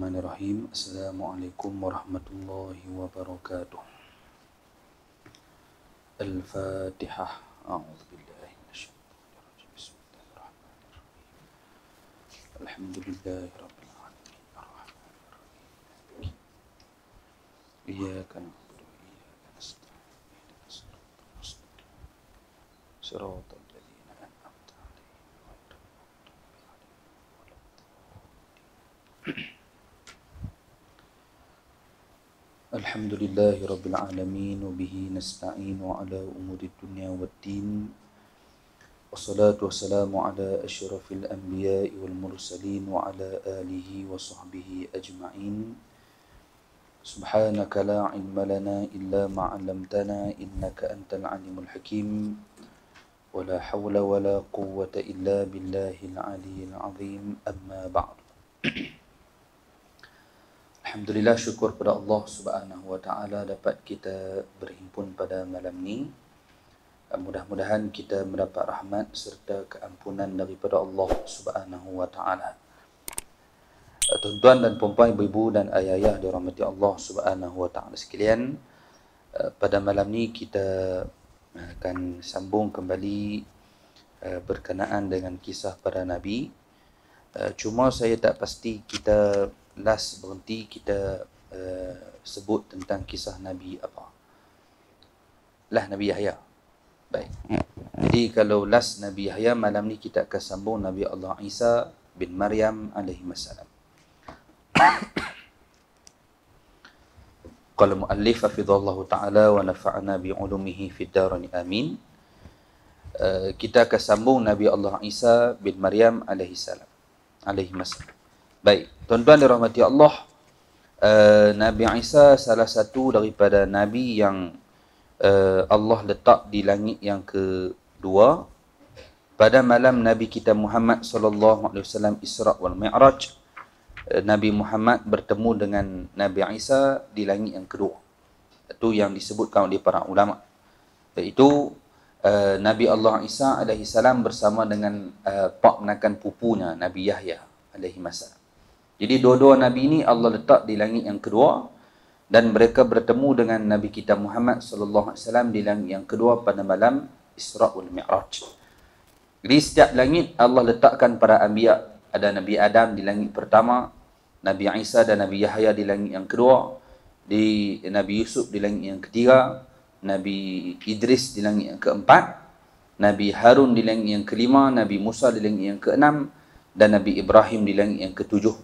الرحمن الرحيم السلام عليكم ورحمة الله وبركاته الفاتحة أعوذ بالله من الشيطان الرجيم بسم الله الرحمن الرحيم الحمد لله رب العالمين الرحمن الرحيم مالك إياك نعبد وإياك نستعين اهدنا الصراط المستقيم صراط Mm-hmm. الحمد لله رب العالمين وبه نستعين على أمور الدنيا والدين والصلاة والسلام على أشرف الأنبياء والمرسلين وعلى آله وصحبه أجمعين سبحانك لا علم لنا إلا ما علمتنا إنك أنت العليم الحكيم ولا حول ولا قوة إلا بالله العلي العظيم أما بعد Alhamdulillah syukur pada Allah Subhanahu Wa Taala dapat kita berhimpun pada malam ni. Eh, mudah-mudahan kita mendapat rahmat serta keampunan daripada Allah Subhanahu Wa Taala. Eh, tuan-tuan dan puan-puan, ibu-ibu dan ayah-ayah dirahmati Allah Subhanahu Wa Taala sekalian, eh, pada malam ni kita akan sambung kembali berkenaan dengan kisah para nabi. Cuma saya tak pasti kita last berhenti kita uh, sebut tentang kisah Nabi apa? Lah Nabi Yahya. Baik. Jadi kalau last Nabi Yahya malam ni kita akan sambung Nabi Allah Isa bin Maryam alaihi wasallam. Qala mu'allif Allah ta'ala wa nafa'ana bi 'ulumihi fid darani amin. Eh, kita akan sambung Nabi Allah Isa bin Maryam alaihi salam. Alaihi wasallam. Baik, tuan-tuan dan rahmati Allah uh, Nabi Isa salah satu daripada Nabi yang uh, Allah letak di langit yang kedua Pada malam Nabi kita Muhammad SAW Isra' wal Mi'raj eh, Nabi Muhammad bertemu dengan Nabi Isa di langit yang kedua Itu yang disebutkan oleh para ulama Iaitu uh, Nabi Allah Isa salam bersama dengan uh, pak menakan pupunya Nabi Yahya AS jadi dua-dua Nabi ini Allah letak di langit yang kedua dan mereka bertemu dengan Nabi kita Muhammad sallallahu alaihi wasallam di langit yang kedua pada malam Isra'ul Mi'raj. Jadi setiap langit Allah letakkan para anbiya. Ada Nabi Adam di langit pertama, Nabi Isa dan Nabi Yahya di langit yang kedua, di Nabi Yusuf di langit yang ketiga, Nabi Idris di langit yang keempat, Nabi Harun di langit yang kelima, Nabi Musa di langit yang keenam dan Nabi Ibrahim di langit yang ketujuh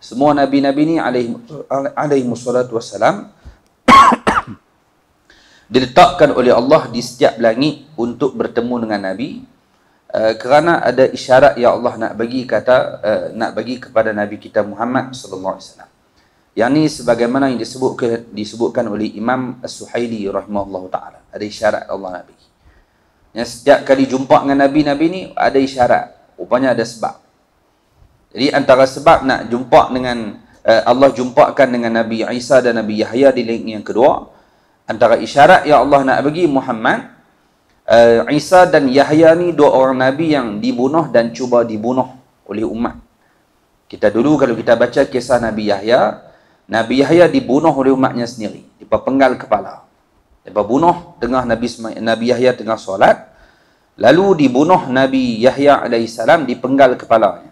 semua nabi-nabi ni alaihi alaihi musallatu wassalam diletakkan oleh Allah di setiap langit untuk bertemu dengan nabi uh, kerana ada isyarat yang Allah nak bagi kata uh, nak bagi kepada nabi kita Muhammad sallallahu alaihi wasallam yang ni sebagaimana yang disebutkan disebutkan oleh Imam As-Suhaili rahimahullahu taala ada isyarat Allah nak bagi yang setiap kali jumpa dengan nabi-nabi ni ada isyarat rupanya ada sebab jadi antara sebab nak jumpa dengan eh, Allah jumpakan dengan Nabi Isa dan Nabi Yahya di link yang kedua, antara isyarat yang Allah nak bagi Muhammad, uh, Isa dan Yahya ni dua orang Nabi yang dibunuh dan cuba dibunuh oleh umat. Kita dulu kalau kita baca kisah Nabi Yahya, Nabi Yahya dibunuh oleh umatnya sendiri. Dia penggal kepala. Dia bunuh tengah Nabi, Nabi Yahya tengah solat. Lalu dibunuh Nabi Yahya AS dipenggal kepalanya.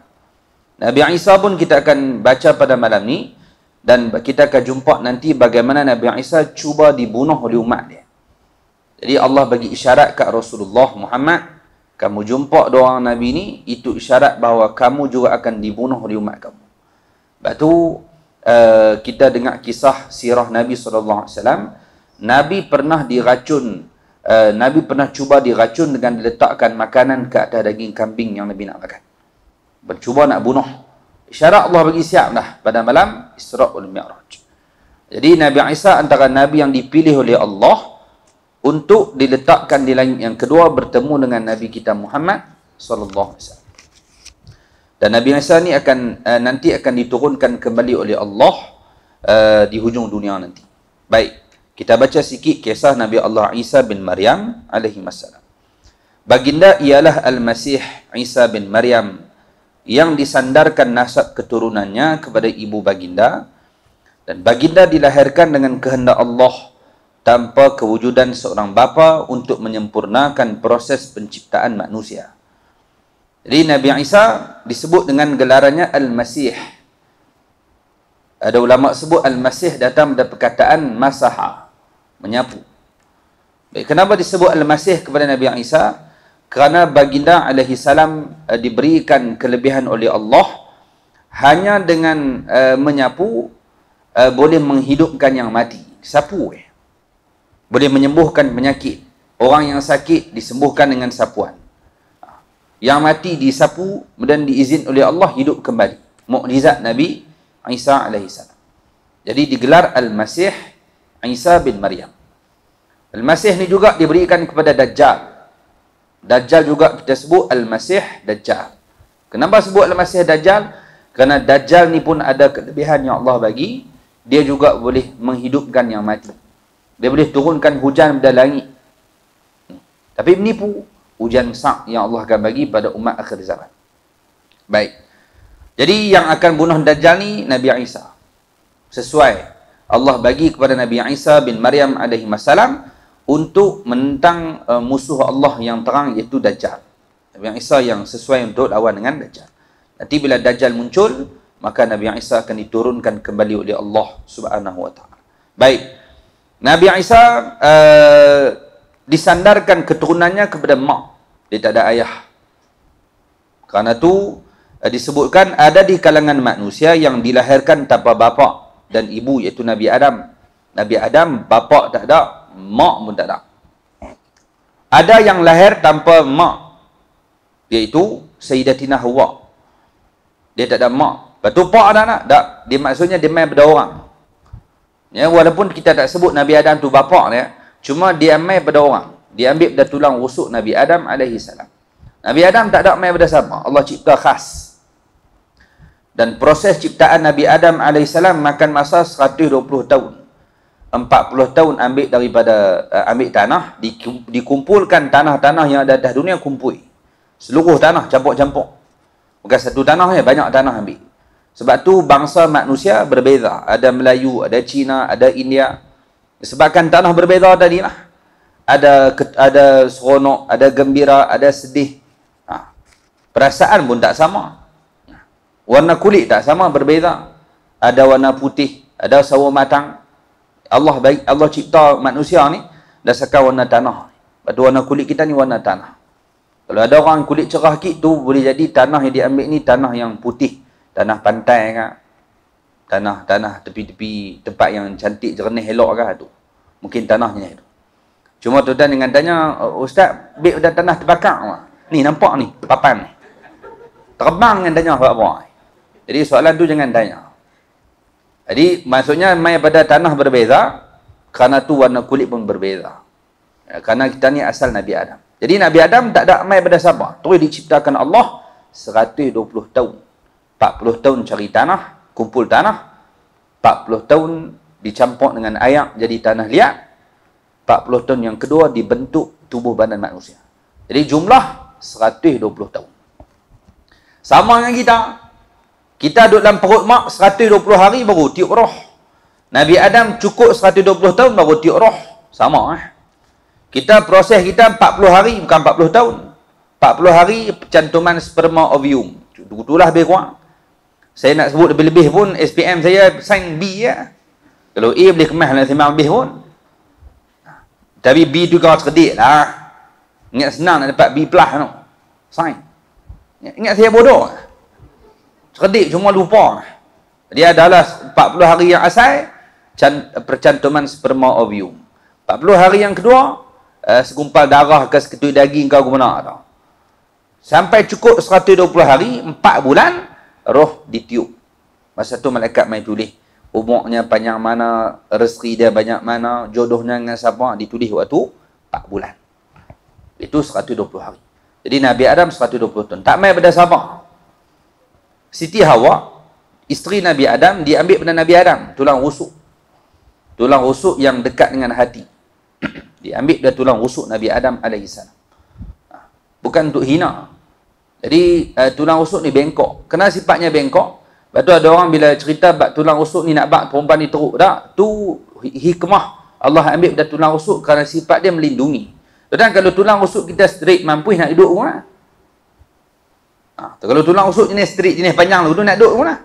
Nabi Isa pun kita akan baca pada malam ni dan kita akan jumpa nanti bagaimana Nabi Isa cuba dibunuh oleh umat dia. Jadi Allah bagi isyarat kat Rasulullah Muhammad kamu jumpa doa Nabi ni itu isyarat bahawa kamu juga akan dibunuh oleh umat kamu. Sebab tu uh, kita dengar kisah sirah Nabi SAW Nabi pernah diracun uh, Nabi pernah cuba diracun dengan diletakkan makanan ke atas daging kambing yang Nabi nak makan mencuba nak bunuh isyarat Allah bagi siap dah pada malam isra' Isra'ul Mi'raj jadi Nabi Isa antara Nabi yang dipilih oleh Allah untuk diletakkan di langit yang kedua bertemu dengan Nabi kita Muhammad saw. Dan Nabi Isa ni akan uh, nanti akan diturunkan kembali oleh Allah uh, di hujung dunia nanti. Baik, kita baca sikit kisah Nabi Allah Isa bin Maryam alaihi masallam. Baginda ialah Al-Masih Isa bin Maryam yang disandarkan nasab keturunannya kepada ibu baginda dan baginda dilahirkan dengan kehendak Allah tanpa kewujudan seorang bapa untuk menyempurnakan proses penciptaan manusia. Jadi Nabi Isa disebut dengan gelarannya Al-Masih. Ada ulama sebut Al-Masih datang dari perkataan Masaha, menyapu. Baik, kenapa disebut Al-Masih kepada Nabi Isa? kerana baginda alaihi salam uh, diberikan kelebihan oleh Allah hanya dengan uh, menyapu uh, boleh menghidupkan yang mati sapu eh boleh menyembuhkan penyakit orang yang sakit disembuhkan dengan sapuan yang mati disapu dan diizin oleh Allah hidup kembali mukjizat nabi Isa alaihi jadi digelar al-masih Isa bin Maryam al-masih ni juga diberikan kepada dajjal Dajjal juga kita sebut Al-Masih Dajjal. Kenapa sebut Al-Masih Dajjal? Kerana Dajjal ni pun ada kelebihan yang Allah bagi. Dia juga boleh menghidupkan yang mati. Dia boleh turunkan hujan pada langit. Tapi pun hujan besar yang Allah akan bagi pada umat akhir zaman. Baik. Jadi yang akan bunuh Dajjal ni Nabi Isa. Sesuai Allah bagi kepada Nabi Isa bin Maryam alaihi masalam untuk menentang uh, musuh Allah yang terang iaitu Dajjal. Nabi Isa yang sesuai untuk lawan dengan Dajjal. Nanti bila Dajjal muncul, maka Nabi Isa akan diturunkan kembali oleh Allah Subhanahu wa taala. Baik. Nabi Isa uh, disandarkan keturunannya kepada mak. Dia tak ada ayah. Kerana tu uh, disebutkan ada di kalangan manusia yang dilahirkan tanpa bapa dan ibu iaitu Nabi Adam. Nabi Adam bapa tak ada, mak pun tak ada ada yang lahir tanpa mak iaitu Sayyidatina Hawa dia tak ada mak lepas tu pak ada anak tak dia maksudnya dia main pada orang ya, walaupun kita tak sebut Nabi Adam tu bapak ya, cuma dia main pada orang dia ambil pada tulang rusuk Nabi Adam alaihi salam Nabi Adam tak ada main pada siapa Allah cipta khas dan proses ciptaan Nabi Adam AS makan masa 120 tahun. 40 tahun ambil daripada uh, ambil tanah dikumpulkan tanah-tanah yang ada di dunia kumpul seluruh tanah campur-campur bukan satu tanah ya banyak tanah ambil sebab tu bangsa manusia berbeza ada Melayu ada Cina ada India sebabkan tanah berbeza tadi lah ada ada seronok ada gembira ada sedih ha. perasaan pun tak sama warna kulit tak sama berbeza ada warna putih ada sawo matang Allah baik Allah cipta manusia ni dasarkan warna tanah. Pada warna kulit kita ni warna tanah. Kalau ada orang kulit cerah sikit tu boleh jadi tanah yang diambil ni tanah yang putih, tanah pantai kan. Tanah tanah tepi-tepi tempat yang cantik jernih elok kan tu. Mungkin tanahnya itu. Cuma tuan dengan tanya oh, ustaz, bib dah tanah terbakar ma? Ni nampak ni papan ni. Terbang dengan tanya apa-apa. Jadi soalan tu jangan tanya. Jadi maksudnya mai pada tanah berbeza kerana tu warna kulit pun berbeza. Ya, kerana kita ni asal Nabi Adam. Jadi Nabi Adam tak ada mai pada Sabah. Terus diciptakan Allah 120 tahun. 40 tahun cari tanah, kumpul tanah. 40 tahun dicampur dengan air jadi tanah liat. 40 tahun yang kedua dibentuk tubuh badan manusia. Jadi jumlah 120 tahun. Sama dengan kita, kita duduk dalam perut mak 120 hari baru tiup roh. Nabi Adam cukup 120 tahun baru tiup roh. Sama eh. Kita proses kita 40 hari bukan 40 tahun. 40 hari cantuman sperma ovium. Itulah lebih kurang. Saya nak sebut lebih-lebih pun SPM saya sign B ya. Kalau A boleh kemah lah, nak sembang lebih pun. Tapi B tu kau cerdik lah. Ingat senang nak dapat B plus tu. No. Sign. Ingat saya bodoh. Terdik cuma lupa. Dia adalah 40 hari yang asal, can, percantuman sperma ovium. 40 hari yang kedua, uh, segumpal darah ke seketul daging kau guna. Tau. Sampai cukup 120 hari, 4 bulan, roh ditiup. Masa tu malaikat main tulis. Umurnya panjang mana, rezeki dia banyak mana, jodohnya dengan siapa, ditulis waktu 4 bulan. Itu 120 hari. Jadi Nabi Adam 120 tahun. Tak main pada sabar. Siti Hawa, isteri Nabi Adam, diambil benda Nabi Adam, tulang rusuk. Tulang rusuk yang dekat dengan hati. diambil dari tulang rusuk Nabi Adam AS. Ha, bukan untuk hina. Jadi, uh, tulang rusuk ni bengkok. Kena sifatnya bengkok. Lepas tu ada orang bila cerita bak tulang rusuk ni nak bak perempuan ni teruk tak? Tu hikmah Allah ambil dah tulang rusuk kerana sifat dia melindungi. Dan kalau tulang rusuk kita straight mampu nak hidup orang, ha? Ha, kalau tulang usuk jenis straight, jenis panjang tu, tu nak duduk pun lah.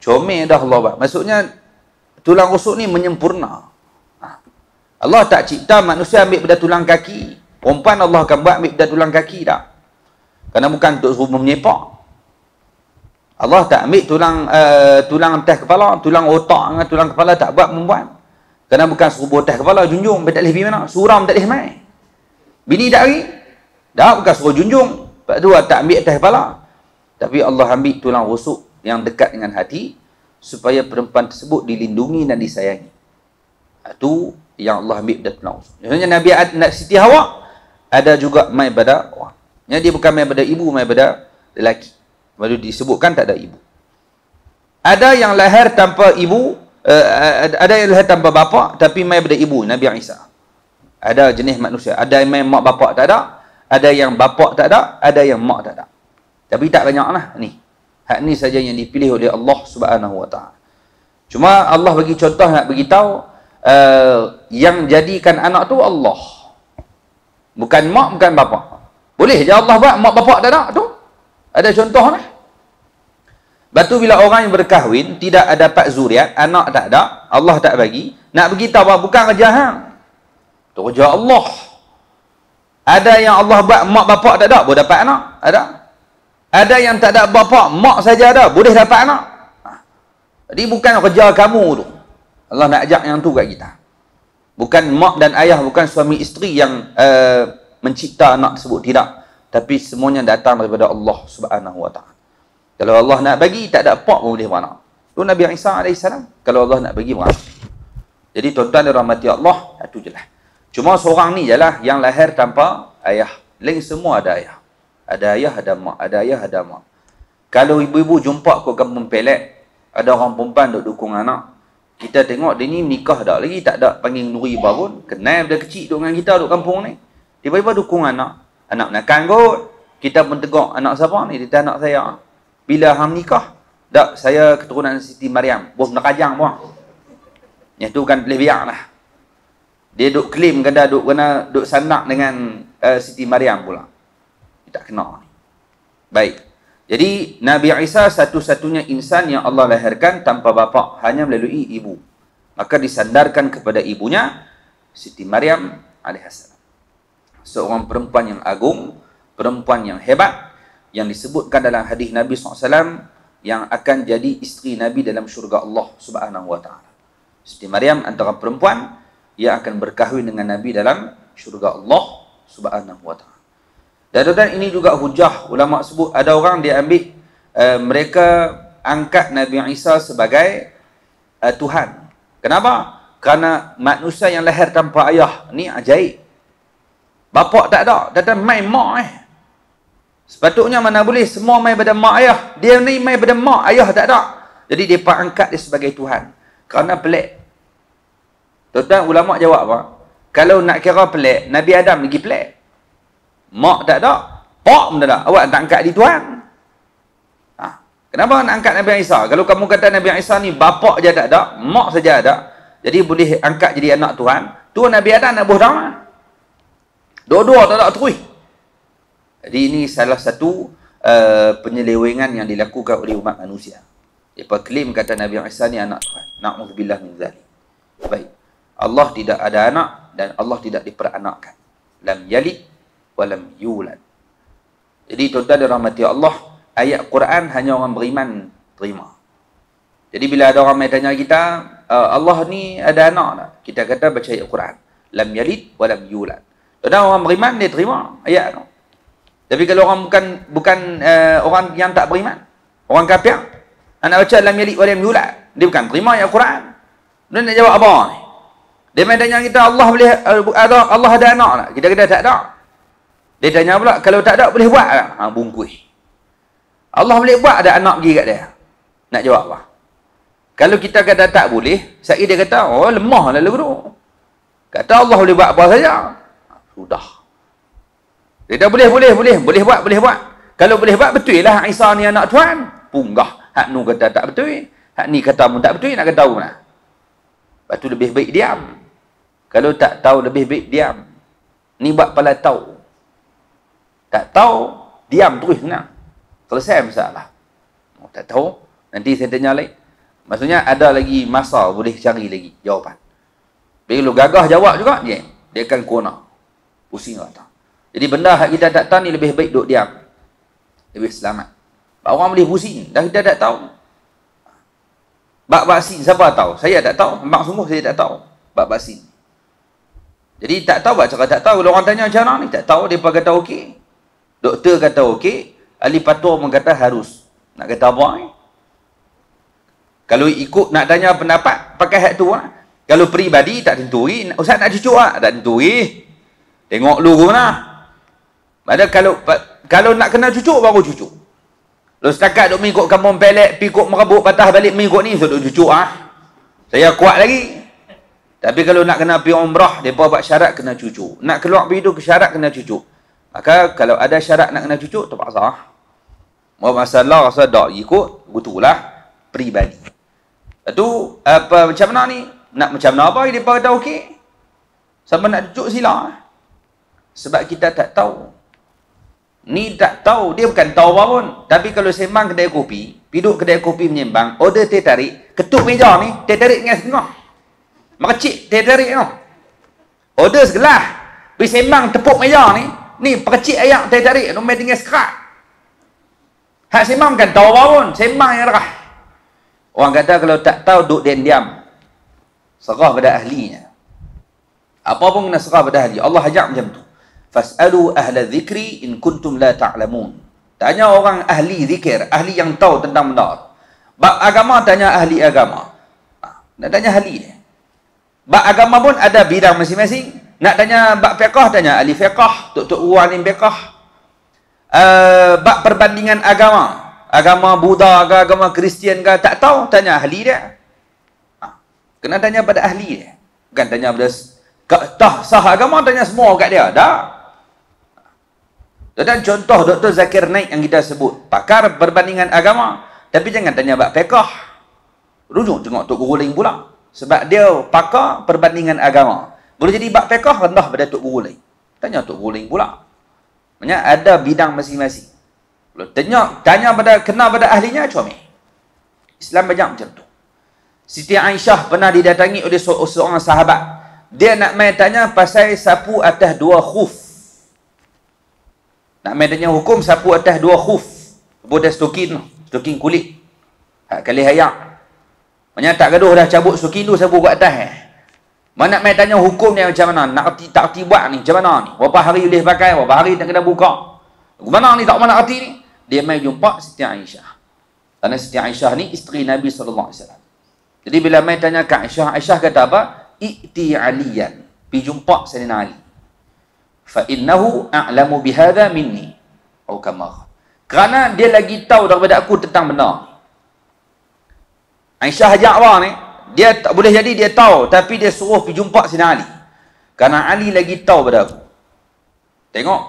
Comel dah Allah buat. Maksudnya, tulang usuk ni menyempurna. Ha. Allah tak cipta manusia ambil benda tulang kaki. Perempuan Allah akan buat ambil benda tulang kaki tak? Karena bukan untuk rumah menyepak. Allah tak ambil tulang uh, tulang atas kepala, tulang otak dengan tulang kepala tak buat perempuan. Kerana bukan serupa atas kepala, junjung, tak boleh pergi mana. Suram tak boleh main. Bini tak pergi. Dah bukan suruh junjung, Lepas tu tak ambil atas kepala. Tapi Allah ambil tulang rusuk yang dekat dengan hati supaya perempuan tersebut dilindungi dan disayangi. Itu ha, yang Allah ambil dari tulang rusuk. Contohnya Nabi Adnan Siti Hawa ada juga mai pada orang. Yang dia bukan mai pada ibu, mai pada lelaki. Lalu disebutkan tak ada ibu. Ada yang lahir tanpa ibu, uh, ada yang lahir tanpa bapa tapi mai pada ibu Nabi Isa. Ada jenis manusia, ada yang mai mak bapa tak ada, ada yang bapak tak ada, ada yang mak tak ada. Tapi tak banyak banyaklah ni. Hak ni saja yang dipilih oleh Allah Subhanahu Wa Taala. Cuma Allah bagi contoh nak beritahu uh, yang jadikan anak tu Allah. Bukan mak, bukan bapak. Boleh je Allah buat mak bapak tak ada tu. Ada contoh lah. Batu bila orang yang berkahwin tidak ada pak zuriat, anak tak ada, Allah tak bagi, nak beritahu bukan kerja hang. Tu kerja Allah. Ada yang Allah buat mak bapak tak ada, boleh dapat anak. Ada. Ada yang tak ada bapak, mak saja ada, boleh dapat anak. Jadi bukan kerja kamu tu. Allah nak ajak yang tu kat kita. Bukan mak dan ayah, bukan suami isteri yang uh, mencipta anak tersebut. Tidak. Tapi semuanya datang daripada Allah subhanahu wa ta'ala. Kalau Allah nak bagi, tak ada pak pun boleh beranak. Itu Nabi Isa AS. Kalau Allah nak bagi, beranak. Jadi tuan-tuan dan rahmati Allah, itu je lah. Cuma seorang ni jelah yang lahir tanpa ayah. Lain semua ada ayah. Ada ayah, ada mak. Ada ayah, ada mak. Kalau ibu-ibu jumpa kau kampung pelek, ada orang perempuan untuk dukung anak, kita tengok dia ni nikah dah lagi, tak ada panggil nuri pun. Kenal dia kecil duk dengan kita duk kampung ni. Tiba-tiba dukung anak. Anak nakal kot. Kita pun tegak anak siapa ni? Dia tak anak saya. Bila ham nikah? Tak, saya keturunan Siti Mariam. Buah nak kajang buah. Yang tu kan lebih biar lah dia duk claim kena duk kena duk sanak dengan uh, Siti Maryam pula. Dia tak kena. Baik. Jadi Nabi Isa satu-satunya insan yang Allah lahirkan tanpa bapa, hanya melalui ibu. Maka disandarkan kepada ibunya Siti Maryam alaihissalam. Seorang perempuan yang agung, perempuan yang hebat yang disebutkan dalam hadis Nabi SAW yang akan jadi isteri Nabi dalam syurga Allah Subhanahu wa taala. Siti Maryam antara perempuan ia akan berkahwin dengan Nabi dalam syurga Allah subhanahu wa ta'ala. Dan, dan ini juga hujah ulama sebut. Ada orang dia ambil uh, mereka angkat Nabi Isa sebagai uh, Tuhan. Kenapa? Kerana manusia yang lahir tanpa ayah ni ajaib. Bapak tak ada. Datang main mak eh. Sepatutnya mana boleh semua main pada mak ayah. Dia ni main pada mak ayah tak ada. Jadi dia angkat dia sebagai Tuhan. Kerana pelik. Tuan-tuan, ulama' jawab apa? Kalau nak kira pelik, Nabi Adam pergi pelik. Mak tak ada. Pak pun tak ada. Awak tak angkat di tuan. Ha. Kenapa nak angkat Nabi Isa? Kalau kamu kata Nabi Isa ni bapak je tak ada, mak saja ada. Jadi boleh angkat jadi anak tuan. Tu Nabi Adam nak buah dama. Dua-dua tak ada terus. Jadi ini salah satu uh, penyelewengan yang dilakukan oleh umat manusia. Dia klaim kata Nabi Isa ni anak tuan. Na'udzubillah min zalim. Baik. Allah tidak ada anak dan Allah tidak diperanakkan. Lam yalid wa lam yulad. Jadi tuan-tuan dirahmati Allah, ayat Quran hanya orang beriman terima. Jadi bila ada orang yang tanya kita, eh, Allah ni ada anak tak? Kita kata baca ayat Quran. Lam yalid wa lam yulad. Tuan-tuan orang beriman dia terima ayat tu. Tapi kalau orang bukan bukan uh, orang yang tak beriman, orang kafir, anak baca lam yalid wa lam yulad, dia bukan terima ayat Quran. Dia nak jawab apa dia main tanya kita Allah boleh eh, ada Allah ada anak tak? Kita kata tak ada. Dia tanya pula kalau tak ada boleh buat tak? Ha bungkus. Allah boleh buat ada anak pergi kat dia. Nak jawab apa? Kalau kita kata tak boleh, saya dia kata, oh lemah lah guru. Kata Allah boleh buat apa saja. Sudah. Dia kata boleh, boleh, boleh. Boleh buat, boleh buat. Kalau boleh buat, betul lah Isa ni anak tuan. Punggah. Hak nu kata tak betul. Hak ni kata pun tak betul. Nak kata apa nak? Lepas tu lebih baik diam. Kalau tak tahu lebih baik diam. Ni buat pala tahu. Tak tahu, diam terus nak. Selesai masalah. Oh, tak tahu, nanti saya tanya lagi. Maksudnya ada lagi masa boleh cari lagi jawapan. Bila gagah jawab juga, dia, dia akan kona. Pusing kata. Jadi benda yang kita tak tahu ni lebih baik duduk diam. Lebih selamat. Bak orang boleh pusing. Dah kita tak tahu. Bak-bak siapa tahu? Saya tak tahu. Mak sungguh saya tak tahu. Bak-bak jadi tak tahu buat cara tak tahu. Kalau orang tanya mana, ni tak tahu. Dia kata okey. Doktor kata okey. Ahli patuh pun kata harus. Nak kata apa ni? Eh? Kalau ikut nak tanya pendapat pakai hak tu lah. Kalau peribadi tak tentui. Ustaz nak cucuk lah. Tak tentui. Tengok lu pun lah. Mana kalau kalau nak kena cucuk baru cucuk. Kalau setakat duk mengikut kampung pelek, pikuk merebut, patah balik mengikut ni, so duk cucuk ah. Saya kuat lagi, tapi kalau nak kena pergi umrah, dia mereka buat syarat kena cucu. Nak keluar bidu ke syarat kena cucu. Maka kalau ada syarat nak kena cucu, tak terpaksa. Mau masalah rasa tak ikut, betulah pribadi. Itu apa macam mana ni? Nak macam mana apa? Dia kata okey. Sama nak cucuk sila. Sebab kita tak tahu. Ni tak tahu. Dia bukan tahu apa pun. Tapi kalau sembang kedai kopi, piduk kedai kopi menyembang, order teh tarik, ketuk meja ni, teh tarik dengan setengah makcik tertarik tu. No. Order segelas. Pi sembang tepuk meja ni, ni pakcik ayak tertarik tu main dengan skrat. Hak sembang kan tahu apa pun, sembang yang rah. Orang kata kalau tak tahu duduk diam diam. Serah pada ahlinya. Apa pun kena serah pada ahli. Allah ajak macam tu. Fas'alu ahla dhikri in kuntum la ta'lamun. Tanya orang ahli zikir, ahli yang tahu tentang benda. Bab agama tanya ahli agama. Nak tanya ahli ni. Bak agama pun ada bidang masing-masing. Nak tanya bak fiqah, tanya ahli fiqah. Tok Tok Uwanim fiqah. Uh, eh, bak perbandingan agama. Agama Buddha ke, agama Kristian ke, tak tahu. Tanya ahli dia. Ha. Kena tanya pada ahli dia. Bukan tanya pada tah sah agama, tanya semua kat dia. Dah. Dan contoh Dr. Zakir Naik yang kita sebut. Pakar perbandingan agama. Tapi jangan tanya bak fiqah. Rujuk tengok Tok Guru Ling pulang. Sebab dia pakar perbandingan agama. Boleh jadi bab fiqh rendah pada Tok Guru lain. Tanya Tok Guru lain pula. Maksudnya ada bidang masing-masing. Kalau tanya, tanya pada kenal pada ahlinya, cuami. Islam banyak macam tu. Siti Aisyah pernah didatangi oleh seorang sahabat. Dia nak main tanya pasal sapu atas dua khuf. Nak main tanya hukum sapu atas dua khuf. Buat stokin, stokin kulit. kali hayak. Maksudnya tak gaduh dah cabut suki kilo sabu kat atas eh. Mana nak main tanya hukum dia macam mana? Nak arti, tak arti buat ni macam mana ni? Berapa hari boleh pakai? Berapa hari tak kena buka? Mana ni tak mana arti ni? Dia main jumpa Siti Aisyah. Kerana Siti Aisyah ni isteri Nabi SAW. Jadi bila main tanya ke Aisyah, Aisyah kata apa? Ikti Aliyan. Pergi jumpa Sayyidina Ali. Fa'innahu a'lamu bihada minni. Kerana dia lagi tahu daripada aku tentang benar ni. Aisyah Haji Akbar ni, dia tak boleh jadi dia tahu. Tapi dia suruh pergi jumpa Sina Ali. Kerana Ali lagi tahu pada aku. Tengok.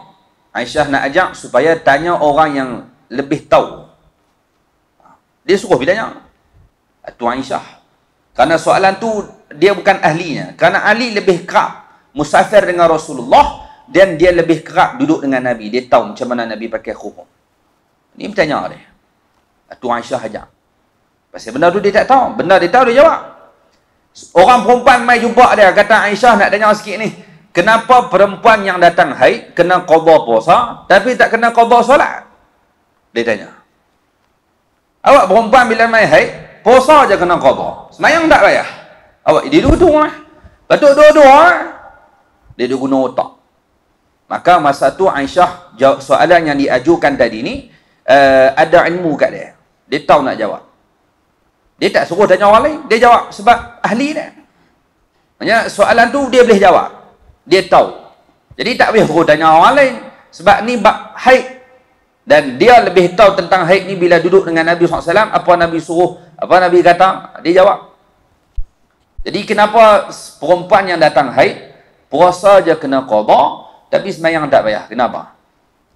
Aisyah nak ajak supaya tanya orang yang lebih tahu. Dia suruh pergi tanya. Tu Aisyah. Kerana soalan tu dia bukan ahlinya. Kerana Ali lebih kerap musafir dengan Rasulullah dan dia lebih kerap duduk dengan Nabi. Dia tahu macam mana Nabi pakai khuhum. Ini bertanya dia. Tu Aisyah ajak. Pasal benda tu dia tak tahu. Benda dia tahu dia jawab. Orang perempuan mai jumpa dia kata Aisyah nak tanya sikit ni. Kenapa perempuan yang datang haid kena qada puasa tapi tak kena qada solat? Dia tanya. Awak perempuan bila mai haid puasa je kena qada. Semayang tak payah. Awak dia duduk tu lah. Patut dua-dua dia duduk guna otak. Maka masa tu Aisyah jawab soalan yang diajukan tadi ni uh, ada ilmu kat dia. Dia tahu nak jawab. Dia tak suruh tanya orang lain. Dia jawab sebab ahli dia. Maksudnya soalan tu dia boleh jawab. Dia tahu. Jadi tak boleh suruh tanya orang lain. Sebab ni bab haid. Dan dia lebih tahu tentang haid ni bila duduk dengan Nabi SAW. Apa Nabi suruh, apa Nabi kata, dia jawab. Jadi kenapa perempuan yang datang haid, puasa je kena qadar, tapi semayang tak payah. Kenapa?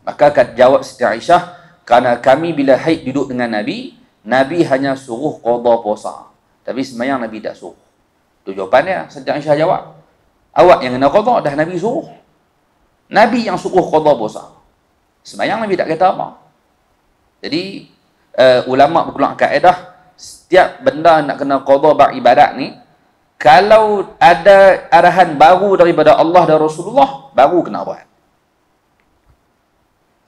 Maka kata jawab Siti Aisyah, kerana kami bila haid duduk dengan Nabi, Nabi hanya suruh qada puasa. Tapi semayang Nabi tak suruh. Itu jawapannya. Sejak Aisyah jawab. Awak yang kena qada, dah Nabi suruh. Nabi yang suruh qada puasa. Semayang Nabi tak kata apa. Jadi, uh, ulama berkeluar kaedah, setiap benda nak kena qada bar ibadat ni, kalau ada arahan baru daripada Allah dan Rasulullah, baru kena buat.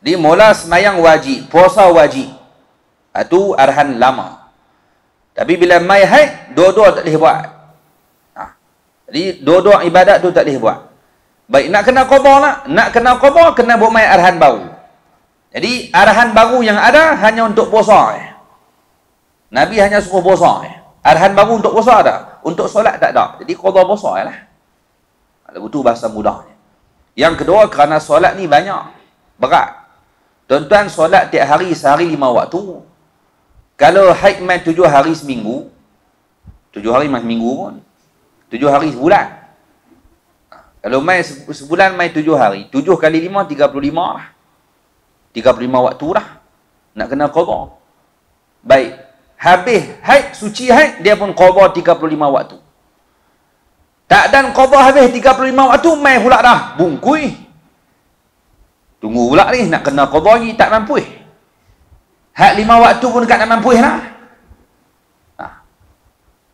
Di mula semayang wajib, puasa wajib. Itu ah, arahan lama. Tapi bila mai haid, dua-dua tak boleh buat. Ha. Jadi dua-dua ibadat tu tak boleh buat. Baik, nak kena kubur lah. Nak kena kubur, kena buat mai arahan baru. Jadi arahan baru yang ada hanya untuk puasa. Eh. Nabi hanya suruh puasa. Eh. Arahan baru untuk puasa ada. Untuk solat tak ada. Jadi kubur puasa eh, lah. Lalu tu bahasa mudahnya. Yang kedua kerana solat ni banyak. Berat. Tuan-tuan solat tiap hari sehari lima waktu. Kalau haid main tujuh hari seminggu, tujuh hari main seminggu pun, tujuh hari sebulan. Kalau main sebulan, main tujuh hari. Tujuh kali lima, tiga puluh lima lah. Tiga puluh lima waktu lah. Nak kena qabar. Baik. Habis haid, suci haid, dia pun qabar tiga puluh lima waktu. Tak dan qabar habis tiga puluh lima waktu, main pula dah. Bungkui. Tunggu pula ni, nak kena qabar ni, tak mampu eh. Hak lima waktu pun dekat taman puih lah. Nah. Ha.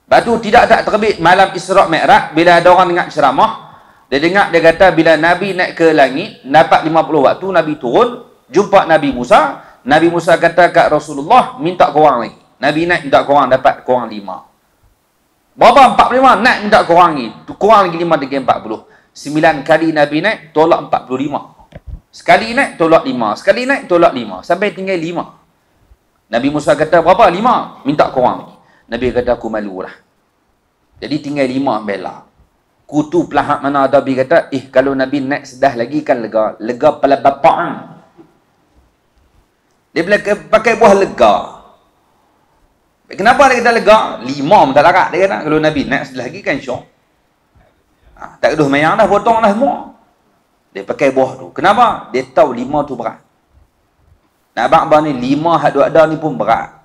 Lepas tu tidak tak terbit malam Isra' merak bila ada orang dengar ceramah. Dia dengar, dia kata bila Nabi naik ke langit, dapat puluh waktu, Nabi turun, jumpa Nabi Musa. Nabi Musa kata kat Rasulullah, minta korang lagi. Nabi naik minta korang, dapat korang lima. Berapa? 45? Naik minta korang lagi. Korang lagi lima tiga empat puluh. Sembilan kali Nabi naik, tolak empat puluh lima. Sekali naik, tolak lima, Sekali naik, tolak lima Sampai tinggal lima. Nabi Musa kata, berapa? Lima. Minta korang lagi. Nabi kata, aku malu lah. Jadi tinggal lima bela. Kutu pelahak mana ada Nabi kata, eh kalau Nabi next dah lagi kan lega. Lega pala bapa'an. Dia bila pakai buah lega. Kenapa dia kata lega? Lima pun tak larat dia kata. Kalau Nabi next dah lagi kan syok. Ha, tak keduh mayang dah, potong dah semua. Dia pakai buah tu. Kenapa? Dia tahu lima tu berat. Nak ba'bah ni lima hak dua ada ni pun berat.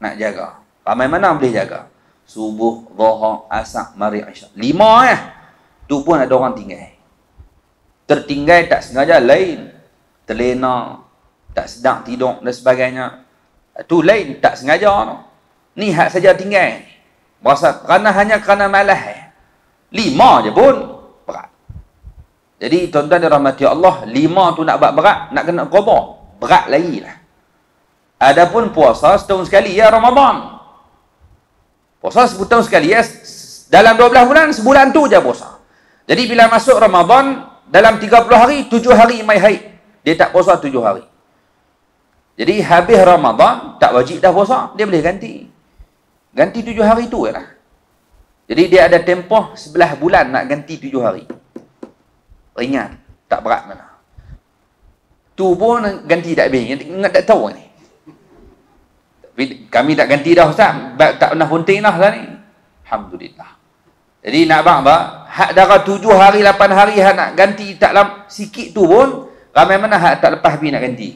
Nak jaga. Ramai mana boleh jaga? Subuh, zuhur, asar, maghrib, isyak. Lima eh. Tu pun ada orang tinggal. Tertinggal tak sengaja lain. Terlena, tak sedang tidur dan sebagainya. Tu lain tak sengaja. Ni hak saja tinggal. Berasa kerana hanya kerana malah. Eh? Lima je pun berat. Jadi tuan-tuan dirahmati Allah, lima tu nak buat berat, nak kena kobor. Berat lagi lah. Adapun puasa setahun sekali, ya Ramadan. Puasa setahun sekali, ya dalam 12 bulan, sebulan tu je puasa. Jadi bila masuk Ramadan, dalam 30 hari, 7 hari mai haid. Dia tak puasa 7 hari. Jadi habis Ramadan, tak wajib dah puasa, dia boleh ganti. Ganti 7 hari tu je lah. Jadi dia ada tempoh sebelah bulan nak ganti tujuh hari. Ringan, tak berat mana tu pun ganti tak habis nak tak tahu ni kami tak ganti dah ustaz tak pernah gunting dah lah ni Alhamdulillah jadi nak bang ba, hak darah tujuh hari lapan hari hak nak ganti tak lam sikit tu pun ramai mana hak tak lepas habis nak ganti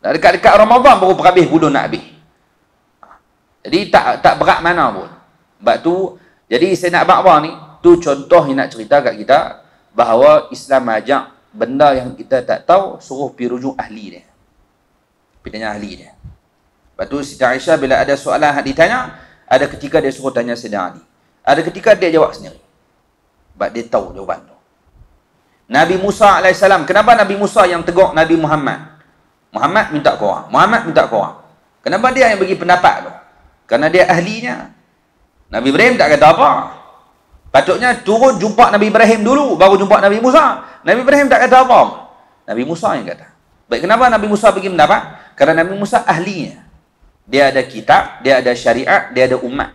nak dekat-dekat Ramadan baru berhabis bulu nak habis jadi tak tak berat mana pun sebab tu jadi saya nak bang apa ni tu contoh yang nak cerita kat kita bahawa Islam ajak benda yang kita tak tahu suruh pergi rujuk ahli dia pergi tanya ahli dia lepas tu Siti Aisyah bila ada soalan yang ditanya ada ketika dia suruh tanya Sina Ali ada ketika dia jawab sendiri sebab dia tahu jawapan tu Nabi Musa AS kenapa Nabi Musa yang tegur Nabi Muhammad Muhammad minta korang Muhammad minta korang kenapa dia yang bagi pendapat tu kerana dia ahlinya Nabi Ibrahim tak kata apa patutnya turun jumpa Nabi Ibrahim dulu baru jumpa Nabi Musa Nabi Ibrahim tak kata apa. Nabi Musa yang kata. Baik, kenapa Nabi Musa bagi mendapat? Kerana Nabi Musa ahlinya. Dia ada kitab, dia ada syariat, dia ada umat.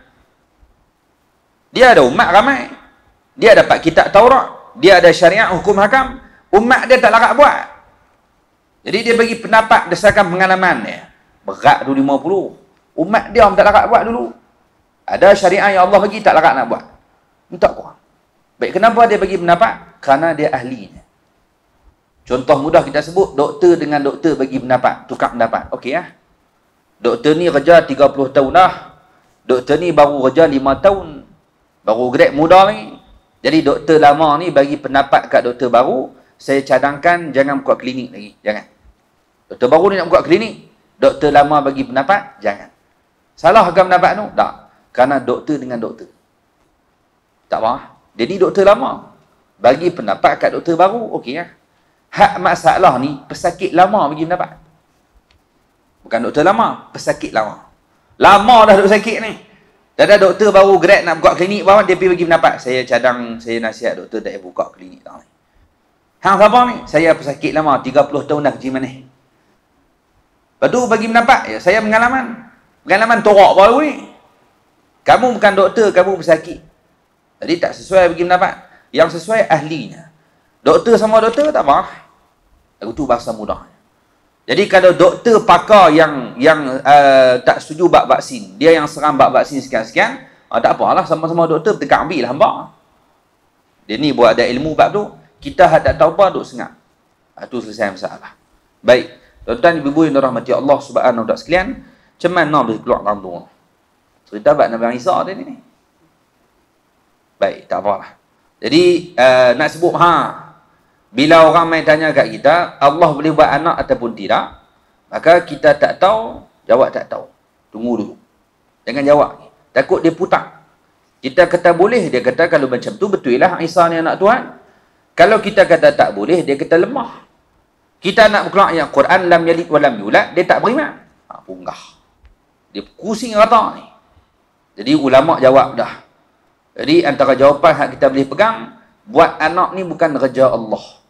Dia ada umat ramai. Dia dapat kitab Taurat. Dia ada syariat, hukum, hakam. Umat dia tak larat buat. Jadi dia bagi pendapat berdasarkan pengalaman dia. Berat lima puluh. Umat dia orang tak larat buat dulu. Ada syariat yang Allah bagi tak larat nak buat. Minta kurang. Baik, kenapa dia bagi pendapat? Kerana dia ahlinya. Contoh mudah kita sebut, doktor dengan doktor bagi pendapat, tukar pendapat. Okey lah. Ya? Doktor ni kerja 30 tahun lah. Doktor ni baru kerja 5 tahun. Baru grad muda lagi. Jadi doktor lama ni bagi pendapat kat doktor baru, saya cadangkan jangan buka klinik lagi. Jangan. Doktor baru ni nak buka klinik, doktor lama bagi pendapat, jangan. Salah ke pendapat tu? Tak. Kerana doktor dengan doktor. Tak apa. Jadi doktor lama. Bagi pendapat kat doktor baru, okey lah. Ya? Hak masalah ni, pesakit lama bagi pendapat. Bukan doktor lama, pesakit lama. Lama dah duk sakit ni. Dah dah doktor baru grad nak buka klinik bawah, dia pergi bagi pendapat. Saya cadang, saya nasihat doktor tak payah buka klinik tau ni. Hang siapa ni? Saya pesakit lama, 30 tahun dah kerja ni. Lepas tu bagi pendapat, ya, saya pengalaman. Pengalaman torak baru ni. Kamu bukan doktor, kamu pesakit. Jadi tak sesuai bagi pendapat. Yang sesuai ahlinya. Doktor sama doktor tak apa. Itu bahasa mudah. Jadi kalau doktor pakar yang yang uh, tak setuju bab vaksin, dia yang seram bab vaksin sekian-sekian, uh, tak apalah sama-sama doktor kita ambil lah hamba. Dia ni buat ada ilmu bab tu, kita hak tak taubat dok sengat. Itu ah, uh, selesai masalah. Baik. Tuan-tuan ibu-ibu yang dirahmati Allah Subhanahu wa sekalian, macam mana boleh keluar dalam tu? Cerita bab Nabi Isa dia ni. Baik, tak apalah. Jadi uh, nak sebut ha, bila orang main tanya kat kita, Allah boleh buat anak ataupun tidak, maka kita tak tahu, jawab tak tahu. Tunggu dulu. Jangan jawab. Takut dia putar. Kita kata boleh, dia kata kalau macam tu betul lah Isa ni anak Tuhan. Kalau kita kata tak boleh, dia kata lemah. Kita nak berkeluar yang Quran, lam yalik wa lam yulat, dia tak berima. Ha, punggah. Dia kusing rata ni. Jadi ulama' jawab dah. Jadi antara jawapan yang kita boleh pegang, buat anak ni bukan kerja Allah.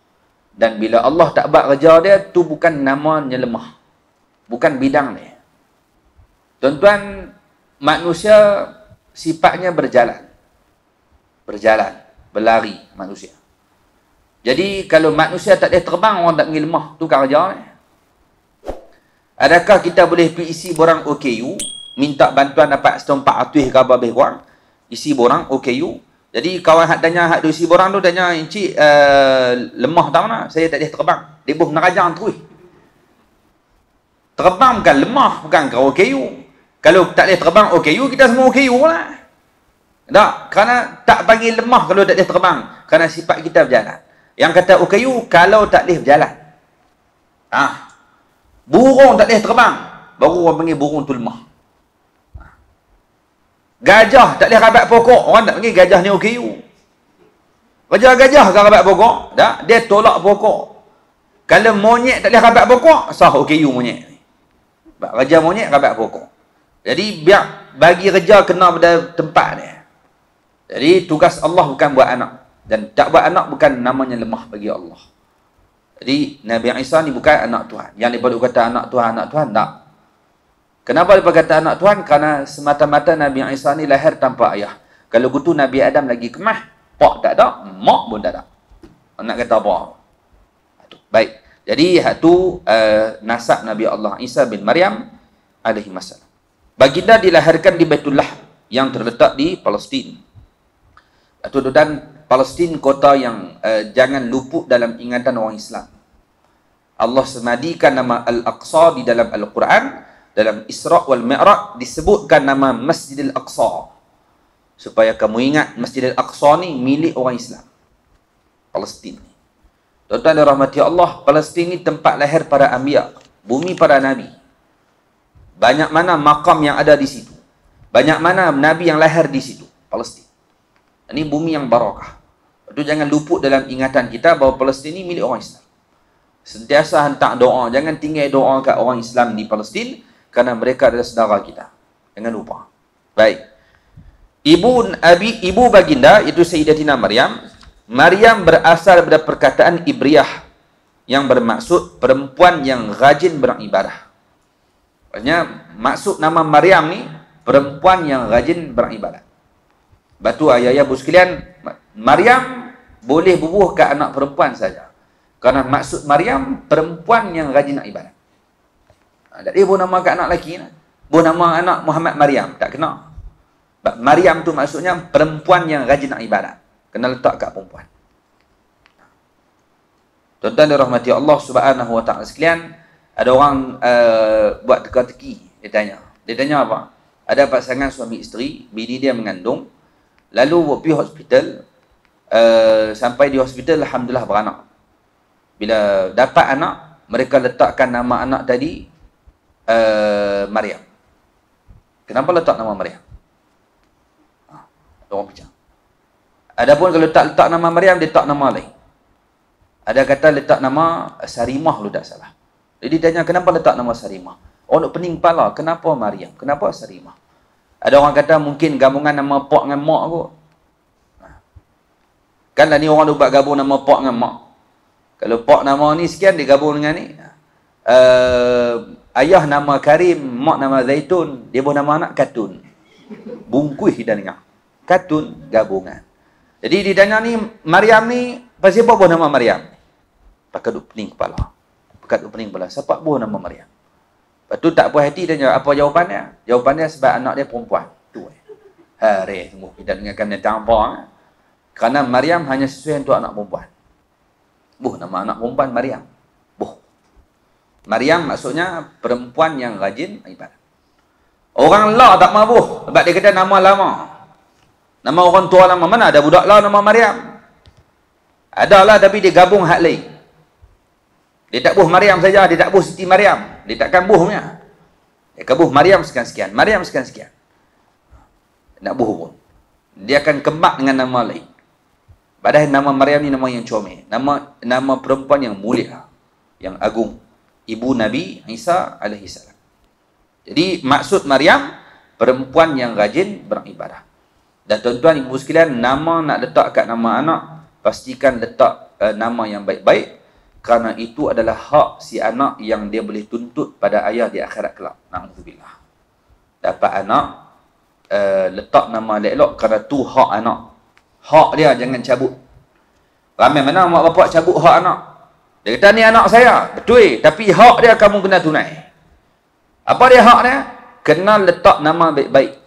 Dan bila Allah tak buat kerja dia, tu bukan namanya lemah. Bukan bidang ni. Tuan-tuan, manusia sifatnya berjalan. Berjalan. Berlari manusia. Jadi kalau manusia tak boleh terbang, orang tak panggil lemah. Tu kan kerja ni. Adakah kita boleh pergi isi borang OKU, minta bantuan dapat setempat atuh ke apa lebih kurang, isi borang OKU, jadi kawan hak tanya hak dusi borang tu tanya encik uh, lemah tak mana? Saya tak dia terbang. Dia nak merajang terus. Terbang bukan lemah, bukan kau kayu. Kalau tak boleh terbang OKU, kita semua OKU lah. Tak? Kerana tak bagi lemah kalau tak boleh terbang. Kerana sifat kita berjalan. Yang kata OKU, kalau tak boleh berjalan. Ah, ha. Burung tak boleh terbang. Baru orang panggil burung tu lemah. Gajah tak boleh rabat pokok. Orang nak pergi gajah ni okey. Gajah-gajah kan rabat pokok. Tak? Dia tolak pokok. Kalau monyet tak boleh rabat pokok, sah okey monyet. Sebab monyet rabat pokok. Jadi biar bagi reja kena pada tempat ni. Jadi tugas Allah bukan buat anak. Dan tak buat anak bukan namanya lemah bagi Allah. Jadi Nabi Isa ni bukan anak Tuhan. Yang dia baru kata anak Tuhan, anak Tuhan, tak. Kenapa dia berkata anak Tuhan? Kerana semata-mata Nabi Isa ni lahir tanpa ayah. Kalau gitu Nabi Adam lagi kemah. Pak tak ada, mak pun tak ada. Nak kata apa? Baik. Jadi, itu uh, eh, nasab Nabi Allah Isa bin Maryam alaihi masalah. Baginda dilahirkan di Betullah yang terletak di Palestin. Dan Palestin kota yang uh, jangan luput dalam ingatan orang Islam. Allah semadikan nama Al-Aqsa di dalam Al-Quran dalam Isra' wal Mi'raj disebutkan nama Masjidil Aqsa. Supaya kamu ingat Masjidil Aqsa ni milik orang Islam. Palestin. Tuan-tuan dan rahmati Allah, Palestin ni tempat lahir para anbiya, bumi para nabi. Banyak mana makam yang ada di situ. Banyak mana nabi yang lahir di situ, Palestin. Ini bumi yang barakah. Itu jangan luput dalam ingatan kita bahawa Palestin ni milik orang Islam. Sentiasa hantar doa, jangan tinggal doa kat orang Islam di Palestin Karena mereka adalah saudara kita. Jangan lupa. Baik. Ibu Abi Ibu Baginda itu Sayyidatina Maryam. Maryam berasal daripada perkataan Ibriyah yang bermaksud perempuan yang rajin beribadah. Maksudnya maksud nama Maryam ni perempuan yang rajin beribadah. Batu ayah-ayah bos sekalian, Maryam boleh bubuh ke anak perempuan saja. karena maksud Maryam perempuan yang rajin ibadah. Ha, tak boleh nama kat anak lelaki. Boleh nama anak Muhammad Maryam. Tak kena. Sebab Maryam tu maksudnya perempuan yang rajin nak ibadat. Kena letak kat perempuan. Tuan-tuan rahmati Allah subhanahu wa ta'ala sekalian. Ada orang uh, buat teka-teki. Dia tanya. Dia tanya apa? Ada pasangan suami isteri. Bini dia mengandung. Lalu pergi hospital. Uh, sampai di hospital Alhamdulillah beranak. Bila dapat anak, mereka letakkan nama anak tadi Eh, Maria. Kenapa letak nama Maria? Ha, orang bincang. Adapun kalau tak letak nama Maria, dia letak nama lain. Ada kata letak nama eh, Sarimah lu tak salah. Jadi dia tanya kenapa letak nama Sarimah? Orang oh, nak pening kepala, kenapa Maria? Kenapa Sarimah? Ada orang kata mungkin gabungan nama pak dengan mak kot. Ha. Kan lah ni orang buat gabung nama pak dengan mak. Kalau pak nama ni sekian gabung dengan ni. Uh, Ayah nama Karim, mak nama Zaitun, dia pun nama anak Katun. Bungkuih dan dengar. Katun gabungan. Jadi di dana ni Maryam ni pasti apa buah nama Maryam? Pakat pening kepala. Pakat pening kepala. Siapa buah nama Maryam? Lepas tu tak puas hati dia jawab apa jawapannya? Jawapannya sebab anak dia perempuan. Tu ha, eh. Hari semua kita dengarkan dia tanpa. Eh. Kerana Maryam hanya sesuai untuk anak perempuan. Buah nama anak perempuan Maryam. Maryam maksudnya perempuan yang rajin ibadah. Orang la tak mabuh sebab dia kata nama lama. Nama orang tua lama mana ada budak la nama Maryam. Adalah tapi dia gabung hak lain. Dia tak buh Maryam saja, dia tak buh Siti Maryam. Dia takkan buhnya. Dia akan buh Maryam sekian-sekian. Maryam sekian-sekian. Nak buh pun. Dia akan kemak dengan nama lain. Padahal nama Maryam ni nama yang comel. Nama nama perempuan yang mulia. Yang agung ibu Nabi Isa AS. Jadi maksud Maryam, perempuan yang rajin beribadah. Dan tuan-tuan ibu sekalian, nama nak letak kat nama anak, pastikan letak uh, nama yang baik-baik. Kerana itu adalah hak si anak yang dia boleh tuntut pada ayah di akhirat kelak. Alhamdulillah. Dapat anak, uh, letak nama elok-elok kerana tu hak anak. Hak dia jangan cabut. Ramai mana mak bapak cabut hak anak. Dia kata ni anak saya. Betul. Tapi hak dia kamu kena tunai. Apa dia hak dia? Kena letak nama baik-baik.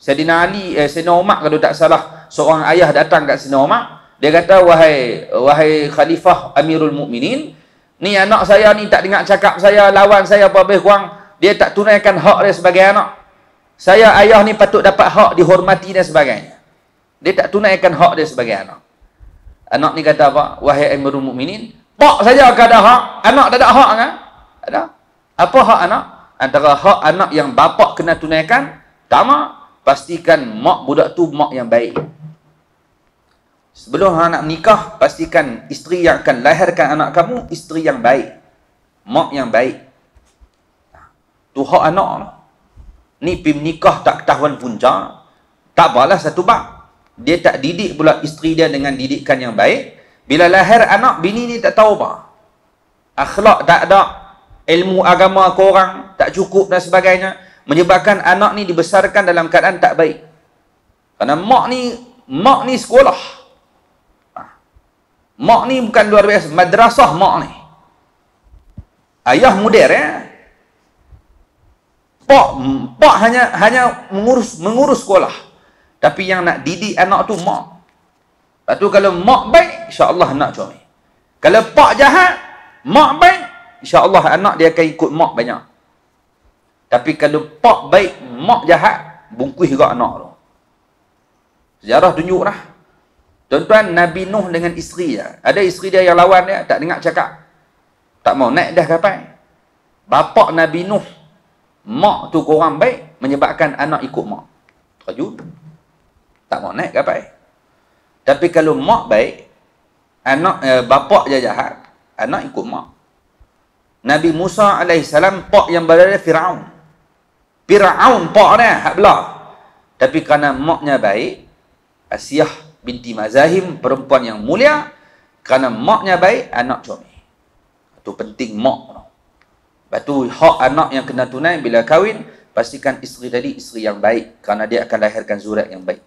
Sayyidina Ali, eh, Sayyidina Umar kalau tak salah. Seorang ayah datang kat Sayyidina Umar. Dia kata, wahai wahai khalifah Amirul Mukminin, Ni anak saya ni tak dengar cakap saya, lawan saya apa habis kurang. Dia tak tunaikan hak dia sebagai anak. Saya ayah ni patut dapat hak dihormati dan sebagainya. Dia tak tunaikan hak dia sebagai anak. Anak ni kata apa? Wahai Amirul Mukminin, Pak saja ke ada hak? Anak tak ada hak kan? Ada. Apa hak anak? Antara hak anak yang bapak kena tunaikan, pertama, pastikan mak budak tu mak yang baik. Sebelum anak nikah, pastikan isteri yang akan lahirkan anak kamu, isteri yang baik. Mak yang baik. Tu hak anak. Lah. Ni pim nikah tak ketahuan punca. Tak apalah satu bak. Dia tak didik pula isteri dia dengan didikan yang baik. Bila lahir anak, bini ni tak tahu apa. Akhlak tak ada. Ilmu agama korang tak cukup dan sebagainya. Menyebabkan anak ni dibesarkan dalam keadaan tak baik. Kerana mak ni, mak ni sekolah. Ha. Mak ni bukan luar biasa. Madrasah mak ni. Ayah muder ya. Eh. Pak, pak hanya hanya mengurus mengurus sekolah. Tapi yang nak didik anak tu mak. Lepas tu kalau mak baik, insyaAllah anak comel. Kalau pak jahat, mak baik, insyaAllah anak dia akan ikut mak banyak. Tapi kalau pak baik, mak jahat, bungkus juga anak tu. Sejarah tunjuk lah. Tuan-tuan, Nabi Nuh dengan isteri dia. Ada isteri dia yang lawan dia, tak dengar cakap. Tak mau naik dah kapal. Bapak Nabi Nuh, mak tu kurang baik, menyebabkan anak ikut mak. Terjun. Tak mau naik kapal. Tapi kalau mak baik, anak eh, bapak je jahat anak ikut mak Nabi Musa AS pak yang berada Fir'aun Fir'aun pak dia hak belah tapi kerana maknya baik Asiyah binti Mazahim perempuan yang mulia kerana maknya baik anak comel itu penting mak lepas tu hak anak yang kena tunai bila kahwin pastikan isteri tadi isteri yang baik kerana dia akan lahirkan zurat yang baik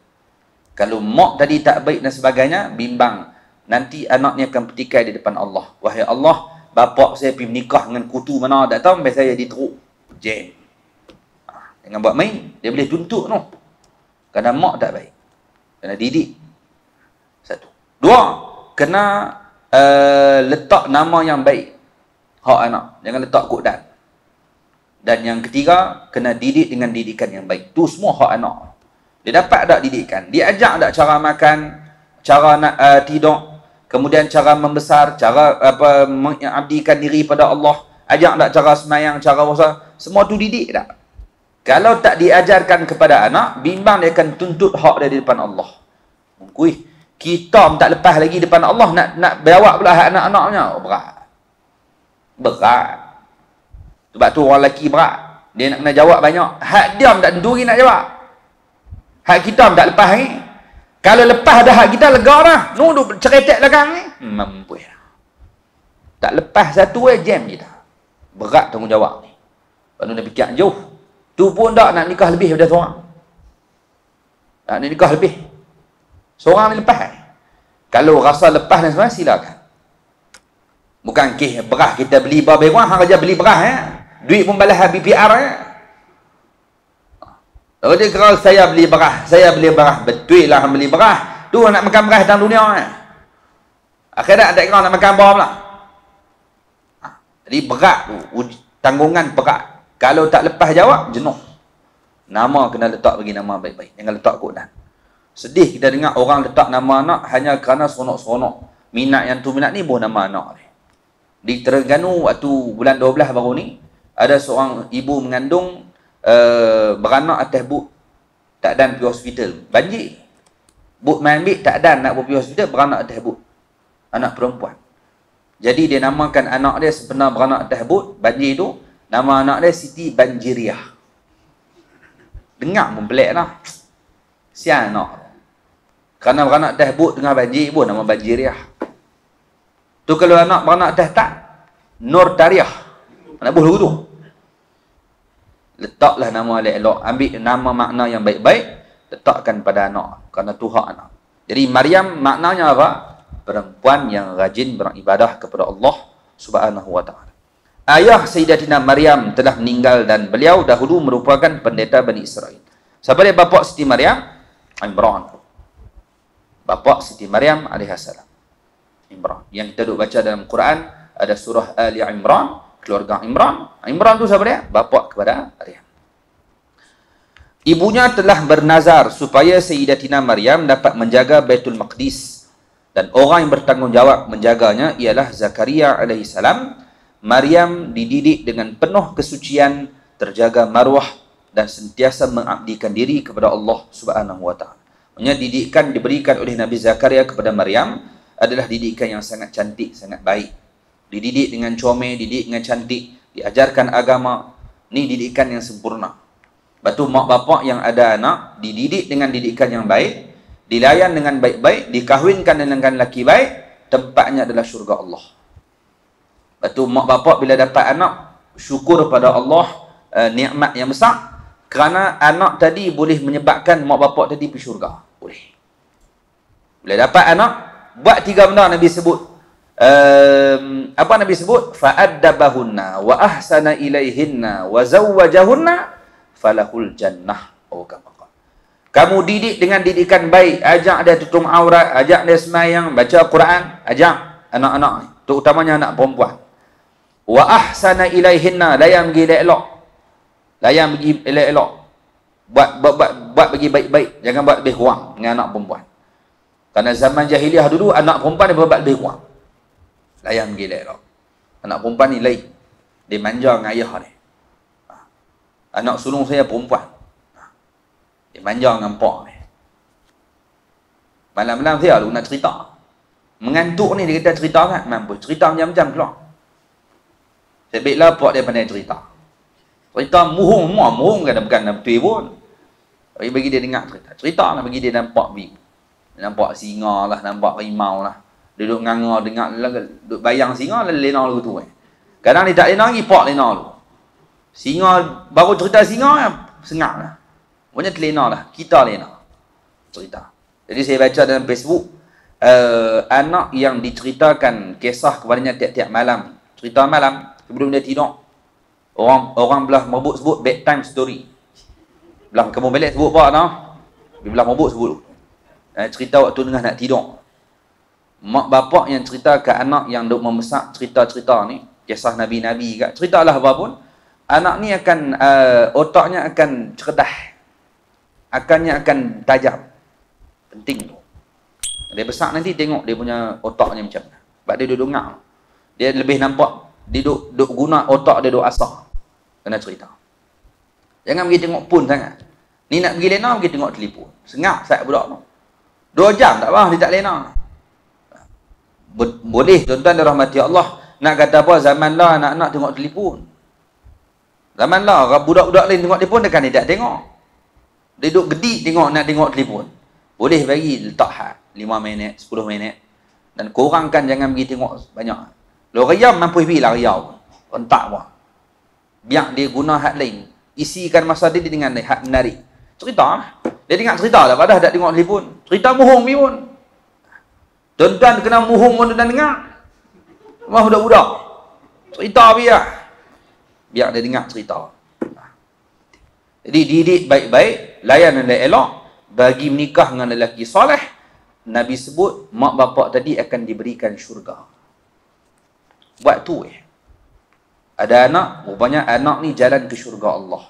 kalau mak tadi tak baik dan sebagainya bimbang nanti anaknya akan petikai di depan Allah. Wahai Allah, bapak saya pergi menikah dengan kutu mana, tak tahu, sampai saya diteruk. Jam. Ha, dengan buat main, dia boleh tuntut tu. Kerana mak tak baik. Kena didik. Satu. Dua, kena uh, letak nama yang baik. Hak anak. Jangan letak kot dan. Dan yang ketiga, kena didik dengan didikan yang baik. Tu semua hak anak. Dia dapat tak didikan? Dia ajak tak cara makan, cara nak uh, tidur, kemudian cara membesar, cara apa mengabdikan diri pada Allah, ajak tak cara semayang, cara puasa, semua tu didik tak? Kalau tak diajarkan kepada anak, bimbang dia akan tuntut hak dia di depan Allah. Mungkin kita tak lepas lagi depan Allah nak nak bawa pula hak anak-anaknya. Oh, berat. Berat. Sebab tu orang lelaki berat. Dia nak kena jawab banyak. Hak dia tak tentu nak jawab. Hak kita tak lepas lagi. Eh? Kalau lepas dah hak kita lega dah. Nu duk ceretak belakang ni. Hmm, mampu ya. Tak lepas satu eh jam kita. Berat tanggungjawab ni. Kalau nak fikir jauh. Tu pun tak nak nikah lebih daripada seorang. Tak nak nikah lebih. Seorang ni lepas. Eh? Kalau rasa lepas dan sebagainya silakan. Bukan kisah beras kita beli babi kurang. Hang beli beras. Eh? Duit pun balas BPR. Eh? Oh dia kata saya beli beras, saya beli beras. Betul lah beli beras. Tu nak makan beras dalam dunia eh. Akhirnya ada kata nak makan bom lah. Ha, jadi berat tanggungan berat. Kalau tak lepas jawab, jenuh. Nama kena letak bagi nama baik-baik. Jangan letak kot dah. Sedih kita dengar orang letak nama anak hanya kerana seronok-seronok. Minat yang tu minat ni boh nama anak ni. Di Terengganu waktu bulan 12 baru ni, ada seorang ibu mengandung Eh, beranak atas buk tak dan pergi hospital. Banjir. Buk main ambil tak dan nak pergi hospital, beranak atas buk. Anak perempuan. Jadi dia namakan anak dia sebenar beranak atas buk, banjir tu, nama anak dia Siti Banjiriah. Dengar membelak lah. Sial anak. Kerana beranak atas buk dengan banjir pun nama Banjiriah. Tu kalau anak beranak atas tak, Nur Tariah. Anak buh lagu tu letaklah nama elok-elok ambil nama makna yang baik-baik letakkan pada anak kerana tuhan anak jadi maryam maknanya apa perempuan yang rajin beribadah kepada Allah Subhanahu wa taala ayah sayyidatina maryam telah meninggal dan beliau dahulu merupakan pendeta Bani Israel siapa dia bapa Siti Maryam Imran bapa Siti Maryam alaihi salam Imran yang kita duk baca dalam Quran ada surah Ali Imran keluarga Imran. Imran tu siapa dia? Bapa kepada Maryam. Ibunya telah bernazar supaya Sayyidatina Maryam dapat menjaga Baitul Maqdis. Dan orang yang bertanggungjawab menjaganya ialah Zakaria AS. Maryam dididik dengan penuh kesucian, terjaga marwah dan sentiasa mengabdikan diri kepada Allah Subhanahu SWT. Maksudnya didikan diberikan oleh Nabi Zakaria kepada Maryam adalah didikan yang sangat cantik, sangat baik dididik dengan comel, dididik dengan cantik, diajarkan agama, ni didikan yang sempurna. Lepas tu mak bapak yang ada anak, dididik dengan didikan yang baik, dilayan dengan baik-baik, dikahwinkan dengan laki baik, tempatnya adalah syurga Allah. Lepas tu mak bapak bila dapat anak, syukur pada Allah, uh, nikmat yang besar, kerana anak tadi boleh menyebabkan mak bapak tadi pergi syurga. Boleh. Bila dapat anak, buat tiga benda Nabi sebut um, apa Nabi sebut fa'addabahunna wa ahsana ilaihinna wa zawwajahunna falahul jannah oh kamu kamu didik dengan didikan baik ajak dia tutup aurat ajak dia semayang baca Quran ajak anak-anak terutamanya anak perempuan wa ahsana ilaihinna layan pergi dia elok layan pergi elok-elok buat buat buat, buat pergi baik-baik jangan buat lebih kurang dengan anak perempuan Karena zaman jahiliah dulu anak perempuan dia buat lebih kurang layan pergi lerok. Anak perempuan ni lain. Dia manja dengan ayah ni. Ha. Anak sulung saya perempuan. Ha. Dia manja dengan pak ni. Malam-malam saya lalu nak cerita. Mengantuk ni dia kata cerita kan? Mampu cerita macam-macam keluar. Sebeglah pak dia pandai cerita. Cerita muhung, muhung, muhung kan bukan nak betul pun. Tapi bagi dia dengar cerita. Cerita lah bagi dia nampak bi. Nampak singa lah, nampak rimau lah. Duduk nganga dengar lah, duduk bayang singa lah, lena lu tu. Eh. Kadang dia tak lena lagi pak lena lu. Singa baru cerita singa sengak lah. Banyak lena lah. Kita lena. Cerita. Jadi saya baca dalam Facebook uh, anak yang diceritakan kisah kepadanya tiap-tiap malam. Cerita malam sebelum dia tidur. Orang orang belah mabuk sebut bedtime story. Belah kamu balik sebut apa nak Dia belah mabuk sebut. Eh, cerita waktu tengah nak tidur mak bapak yang cerita ke anak yang duk membesar cerita-cerita ni kisah nabi-nabi kat ceritalah apa pun anak ni akan uh, otaknya akan cerdas akannya akan tajam penting tu dia besar nanti tengok dia punya otaknya macam mana sebab dia duduk ngak dia lebih nampak dia duk, duk guna otak dia duk asah kena cerita jangan pergi tengok pun sangat ni nak pergi lena pergi tengok telefon sengak saya budak tu dua jam tak apa dia tak lena boleh tuan-tuan dirahmati Allah nak kata apa zaman lah anak-anak tengok telefon zaman lah budak-budak lain tengok telefon dia kan tidak tengok dia duduk gedik tengok nak tengok telefon boleh bagi letak hak 5 minit 10 minit dan kurangkan jangan pergi tengok banyak lo riau mampu pergi lah riau rentak pun biar dia guna hak lain isikan masa dia dengan hak menarik cerita ah. dia tengok cerita lah padahal tak tengok telefon cerita mohong pun Dendan kena muhung pun dendan dengar. Mah budak-budak. Cerita biar. Lah. Biar dia dengar cerita. Jadi didik baik-baik, layan dan elok. Bagi menikah dengan lelaki soleh, Nabi sebut, mak bapak tadi akan diberikan syurga. Waktu eh. Ada anak, rupanya anak ni jalan ke syurga Allah.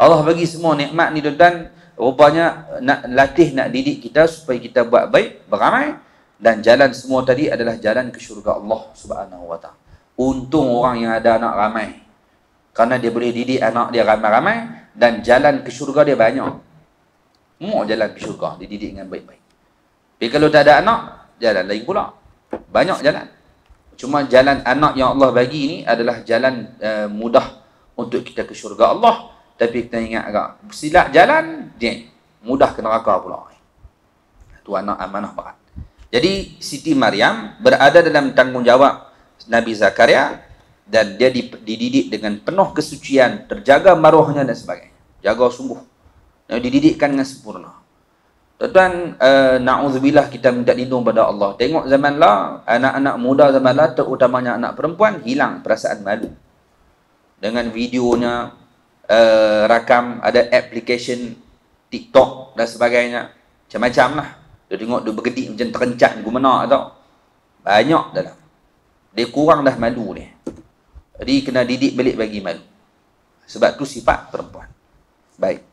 Allah bagi semua nikmat ni dan rupanya nak latih nak didik kita supaya kita buat baik, beramai dan jalan semua tadi adalah jalan ke syurga Allah Subhanahu wa taala. Untung orang yang ada anak ramai. Karena dia boleh didik anak dia ramai-ramai dan jalan ke syurga dia banyak. Mau jalan ke syurga dia didik dengan baik-baik. Tapi kalau tak ada anak, jalan lain pula. Banyak jalan. Cuma jalan anak yang Allah bagi ini adalah jalan uh, mudah untuk kita ke syurga Allah. Tapi kita ingat agak silap jalan, dia mudah ke neraka pula. Tu anak amanah berat. Jadi Siti Maryam berada dalam tanggungjawab Nabi Zakaria dan dia dididik dengan penuh kesucian, terjaga maruahnya dan sebagainya. Jaga sungguh. Dan dididikkan dengan sempurna. Tuan-tuan, uh, na'udzubillah kita minta lindung pada Allah. Tengok zaman lah, anak-anak muda zaman lah, terutamanya anak perempuan, hilang perasaan malu. Dengan videonya, uh, rakam, ada application TikTok dan sebagainya. Macam-macam lah. Dia tengok dia bergedik macam terencat ke mana tau. Banyak dalam. Dia kurang dah malu ni. Jadi kena didik balik bagi malu. Sebab tu sifat perempuan. Baik.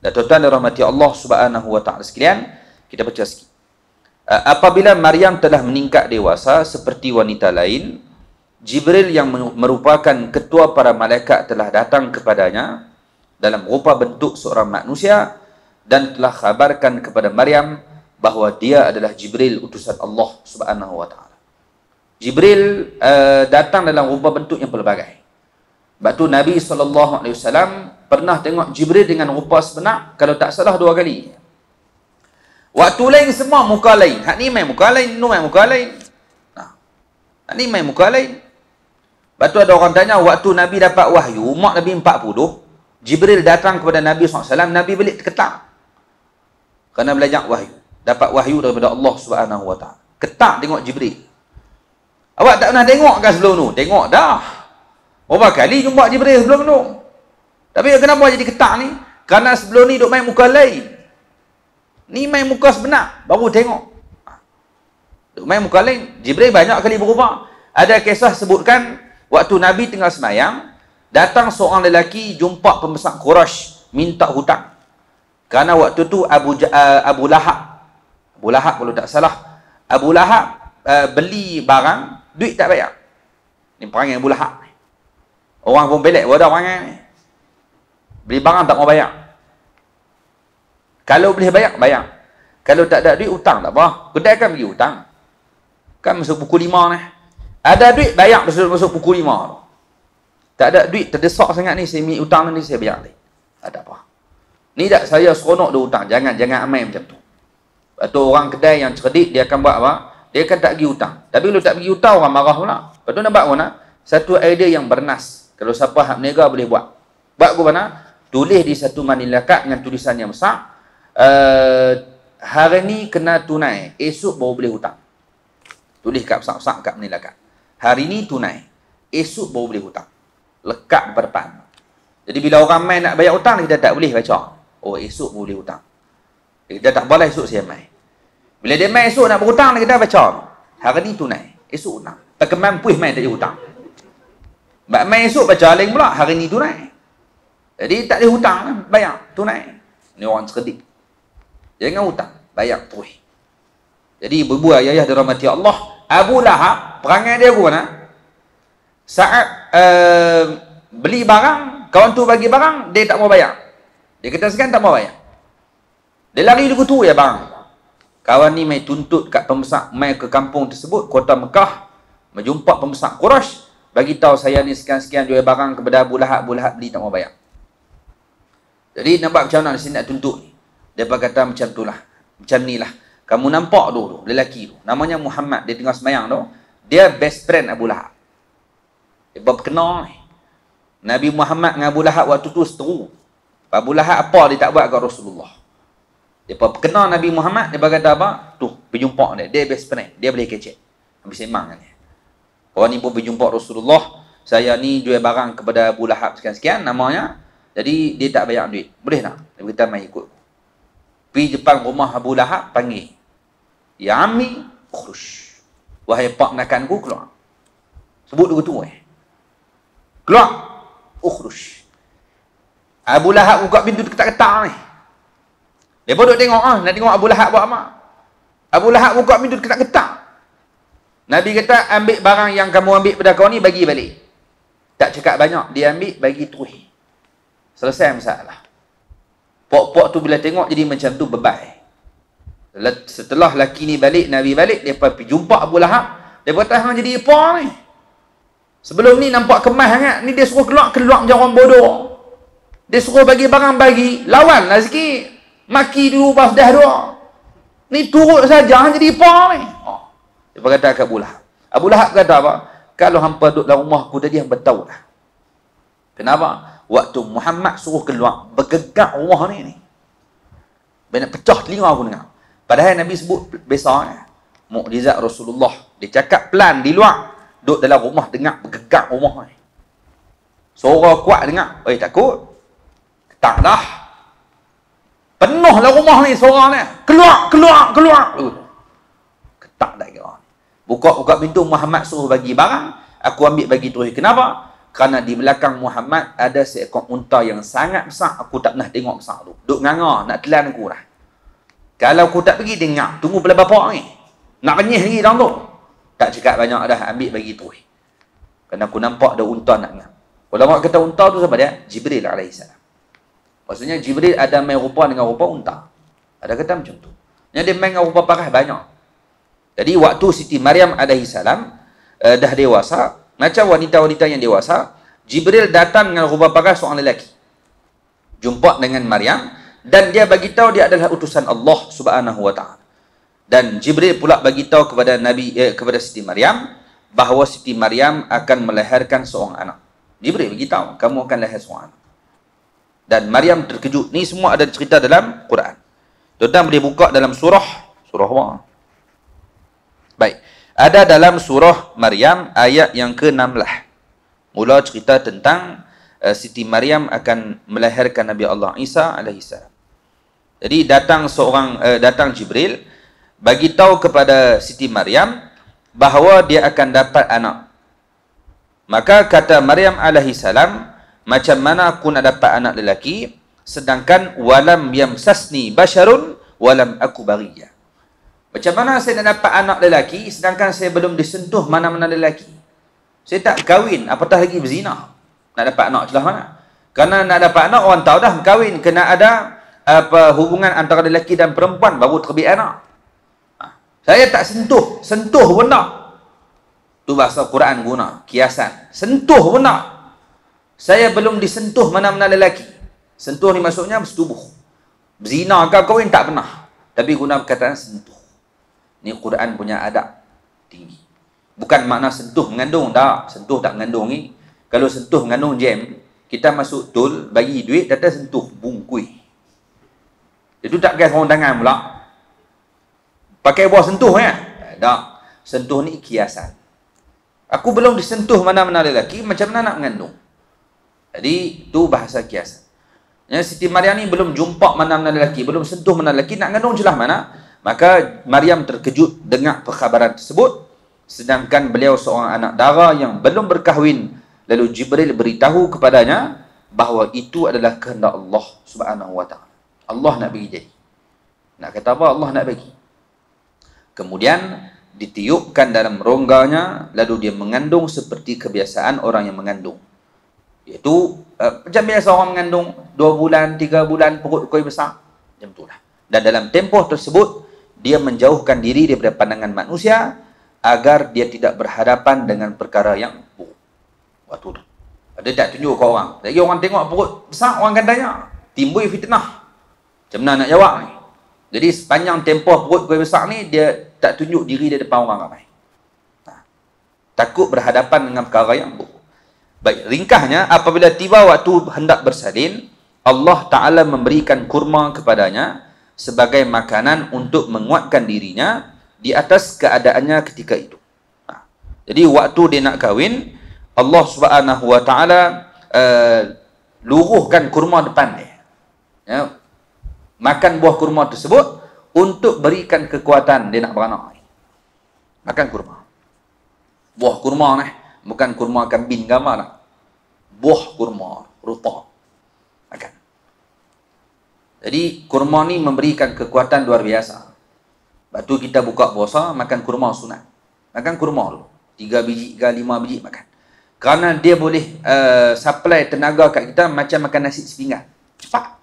Dan tuan-tuan dan rahmati Allah subhanahu wa ta'ala sekalian, kita baca sikit. Uh, apabila Maryam telah meningkat dewasa seperti wanita lain, Jibril yang merupakan ketua para malaikat telah datang kepadanya dalam rupa bentuk seorang manusia dan telah khabarkan kepada Maryam bahawa dia adalah Jibril utusan Allah subhanahu wa ta'ala. Jibril uh, datang dalam rupa bentuk yang pelbagai. Sebab tu Nabi SAW pernah tengok Jibril dengan rupa sebenar kalau tak salah dua kali. Waktu lain semua muka lain. Hak ni main muka lain, ni main muka lain. Nah. Ha. Hak ni main muka lain. Sebab tu ada orang tanya, waktu Nabi dapat wahyu, umat Nabi 40, Jibril datang kepada Nabi SAW, Nabi balik terketak. Kerana belajar wahyu dapat wahyu daripada Allah Subhanahu Wa Taala. Ketak tengok Jibril. Awak tak pernah tengok kan sebelum tu? Tengok dah. Berapa kali jumpa Jibril sebelum tu? Tapi kenapa jadi ketak ni? Kerana sebelum ni duk main muka lain. Ni main muka sebenar. Baru tengok. Ha. Duk main muka lain. Jibril banyak kali berubah. Ada kisah sebutkan waktu Nabi tengah semayang datang seorang lelaki jumpa pembesar Quraisy minta hutang. Kerana waktu tu Abu, uh, Abu Lahab Abu Lahab kalau tak salah Abu Lahab uh, beli barang duit tak bayar ni perangai Abu Lahab orang pun belek wadah perangai ni beli barang tak mau bayar kalau boleh bayar, bayar kalau tak ada duit, hutang tak apa kedai kan pergi hutang kan masuk pukul lima ni ada duit, bayar masuk, masuk pukul lima. tu tak ada duit, terdesak sangat ni saya ambil hutang ni, saya bayar ni tak ada apa ni tak saya seronok dia hutang jangan, jangan amai macam tu atau orang kedai yang cerdik dia akan buat apa dia akan tak pergi hutang tapi kalau tak pergi hutang orang marah pula lepas tu nak buat mana satu idea yang bernas kalau siapa hak negara boleh buat buat ke mana tulis di satu manila card dengan tulisan yang besar uh, hari ni kena tunai esok baru boleh hutang tulis kat besar-besar kat manila card hari ni tunai esok baru boleh hutang lekat berpan jadi bila orang main nak bayar hutang kita tak boleh baca oh esok boleh hutang eh, kita tak boleh esok saya bila dia main esok nak berhutang, dia kata baca. Hari ni tunai. Esok nak. Tak kemam puih main tak ada hutang. Bila main esok baca lain pula. Hari ni tunai. Jadi tak ada hutang lah. Bayar. Tunai. Ni orang cerdik. Jangan hutang. Bayar puih. Jadi ibu-ibu ayah-ayah dirahmati Allah. Abu Lahab. Perangai dia aku mana? Ha? Saat uh, beli barang. Kawan tu bagi barang. Dia tak mau bayar. Dia kata sekarang tak mau bayar. Dia lari dia tu ya bang kawan ni mai tuntut kat pembesar mai ke kampung tersebut kota Mekah menjumpa pembesar Quraisy bagi tahu saya ni sekian-sekian jual barang kepada Abu Lahab Abu Lahab beli tak mau bayar jadi nampak macam mana sini nak tuntut ni dia kata macam tu lah macam ni lah kamu nampak tu, tu lelaki tu namanya Muhammad dia tengah semayang tu dia best friend Abu Lahab dia kenal. Nabi Muhammad dengan Abu Lahab waktu tu seteru Abu Lahab apa dia tak buat kat Rasulullah dia kenal Nabi Muhammad, depa kata apa? Tu, berjumpa dia, dia best friend, dia boleh kecek. Habis sembang kan. Orang ni pun berjumpa Rasulullah, saya ni jual barang kepada Abu Lahab sekian-sekian namanya. Jadi dia tak bayar duit. Boleh tak? Dia kata mai ikut. Pi depan rumah Abu Lahab panggil. Ya ami, khush. Wahai pak nakanku keluar. Sebut dulu tu eh. Keluar. Ukhrush. Oh, Abu Lahab buka pintu ketak-ketak Eh. Dia pun tengok ah, nak tengok Abu Lahab buat apa. Abu Lahab buka pintu ketak-ketak. Nabi kata, ambil barang yang kamu ambil pada kau ni, bagi balik. Tak cakap banyak. Dia ambil, bagi terus. Selesai masalah. Pok-pok tu bila tengok, jadi macam tu bebai. Setelah laki ni balik, Nabi balik, dia pergi jumpa Abu Lahab. Dia kata, hang jadi apa ni? Sebelum ni nampak kemas sangat. Ni dia suruh keluar, keluar macam orang bodoh. Dia suruh bagi barang, bagi. Lawanlah sikit maki dulu bas dah doa. Ni turut saja jadi apa ni? Oh. Dia berkata ke Abu Lahab. Abu Lahab kata apa? Kalau hampa duduk dalam rumah aku tadi hampa tahu lah. Kenapa? Waktu Muhammad suruh keluar, bergegak rumah ni ni. Banyak pecah telinga aku dengar. Padahal Nabi sebut besar ni. Eh. Mu'jizat Rasulullah. Dia cakap pelan di luar. Duduk dalam rumah dengar bergegak rumah ni. Suara kuat dengar. Eh takut? Tak dah. Penuh, penuhlah rumah ni seorang ni keluar keluar keluar oh. ketak dah kira buka buka pintu Muhammad suruh bagi barang aku ambil bagi terus kenapa kerana di belakang Muhammad ada seekor unta yang sangat besar aku tak pernah tengok besar tu duk nganga nak telan aku dah kalau aku tak pergi dengar tunggu bila bapak ni nak renyih lagi dalam tu tak cakap banyak dah ambil bagi terus kerana aku nampak ada unta nak Kalau nak kata unta tu siapa dia jibril alaihissalam. Maksudnya Jibril ada main rupa dengan rupa unta. Ada kata macam tu. Yang dia main dengan rupa parah banyak. Jadi waktu Siti Maryam alaihi salam uh, dah dewasa, macam wanita-wanita yang dewasa, Jibril datang dengan rupa parah seorang lelaki. Jumpa dengan Maryam dan dia bagi tahu dia adalah utusan Allah Subhanahu wa taala. Dan Jibril pula bagi tahu kepada Nabi eh, kepada Siti Maryam bahawa Siti Maryam akan melahirkan seorang anak. Jibril bagi tahu kamu akan lahir seorang anak dan Maryam terkejut. Ni semua ada cerita dalam Quran. Tuan-tuan boleh buka dalam surah. Surah apa? Baik. Ada dalam surah Maryam ayat yang ke-16. Mula cerita tentang uh, Siti Maryam akan melahirkan Nabi Allah Isa alaihi salam. Jadi datang seorang uh, datang Jibril bagi tahu kepada Siti Maryam bahawa dia akan dapat anak. Maka kata Maryam alaihi salam, macam mana aku nak dapat anak lelaki sedangkan walam yang sasni basharun walam aku bariya macam mana saya nak dapat anak lelaki sedangkan saya belum disentuh mana-mana lelaki saya tak kahwin apatah lagi berzina nak dapat anak celah mana kerana nak dapat anak orang tahu dah kahwin kena ada apa hubungan antara lelaki dan perempuan baru terbit anak ha. saya tak sentuh sentuh pun tak tu bahasa Quran guna kiasan sentuh pun tak saya belum disentuh mana-mana lelaki. Sentuh ni maksudnya bersetubuh. Zina kau kawin tak pernah. Tapi guna perkataan sentuh. Ni Quran punya adab tinggi. Bukan makna sentuh mengandung. Tak, sentuh tak mengandung ni. Kalau sentuh mengandung jam, kita masuk tol, bagi duit, datang sentuh. Bungkui. Itu tak kaya sorang tangan pula. Pakai buah sentuh ya? Tak. Sentuh ni kiasan. Aku belum disentuh mana-mana lelaki, macam mana nak mengandung? Jadi tu bahasa kias. Ya, Siti Maria ni belum jumpa mana-mana lelaki, belum sentuh mana lelaki, nak gandung jelah mana. Maka Maryam terkejut dengar perkhabaran tersebut. Sedangkan beliau seorang anak dara yang belum berkahwin. Lalu Jibril beritahu kepadanya bahawa itu adalah kehendak Allah subhanahu wa ta'ala. Allah nak bagi jadi. Nak kata apa Allah nak bagi. Kemudian ditiupkan dalam rongganya lalu dia mengandung seperti kebiasaan orang yang mengandung iaitu uh, macam bila seorang mengandung dua bulan, tiga bulan perut koi besar macam itulah dan dalam tempoh tersebut dia menjauhkan diri daripada pandangan manusia agar dia tidak berhadapan dengan perkara yang buruk waktu tu dia tak tunjuk ke orang lagi orang tengok perut besar orang akan tanya timbul fitnah macam mana nak jawab ni jadi sepanjang tempoh perut koi besar ni dia tak tunjuk diri dia depan orang ramai ha. takut berhadapan dengan perkara yang buruk Baik, ringkahnya apabila tiba waktu hendak bersalin, Allah Taala memberikan kurma kepadanya sebagai makanan untuk menguatkan dirinya di atas keadaannya ketika itu. Ha. Jadi waktu dia nak kahwin, Allah Subhanahu Wa Taala eh, luruhkan kurma depan dia. Ya. Makan buah kurma tersebut untuk berikan kekuatan dia nak beranak. Makan kurma. Buah kurma ni. Nah bukan kurma kambing gama nak buah kurma rupa akan jadi kurma ni memberikan kekuatan luar biasa batu kita buka puasa makan kurma sunat makan kurma dulu 3 biji ke lima biji makan kerana dia boleh uh, supply tenaga kat kita macam makan nasi sepinggan cepat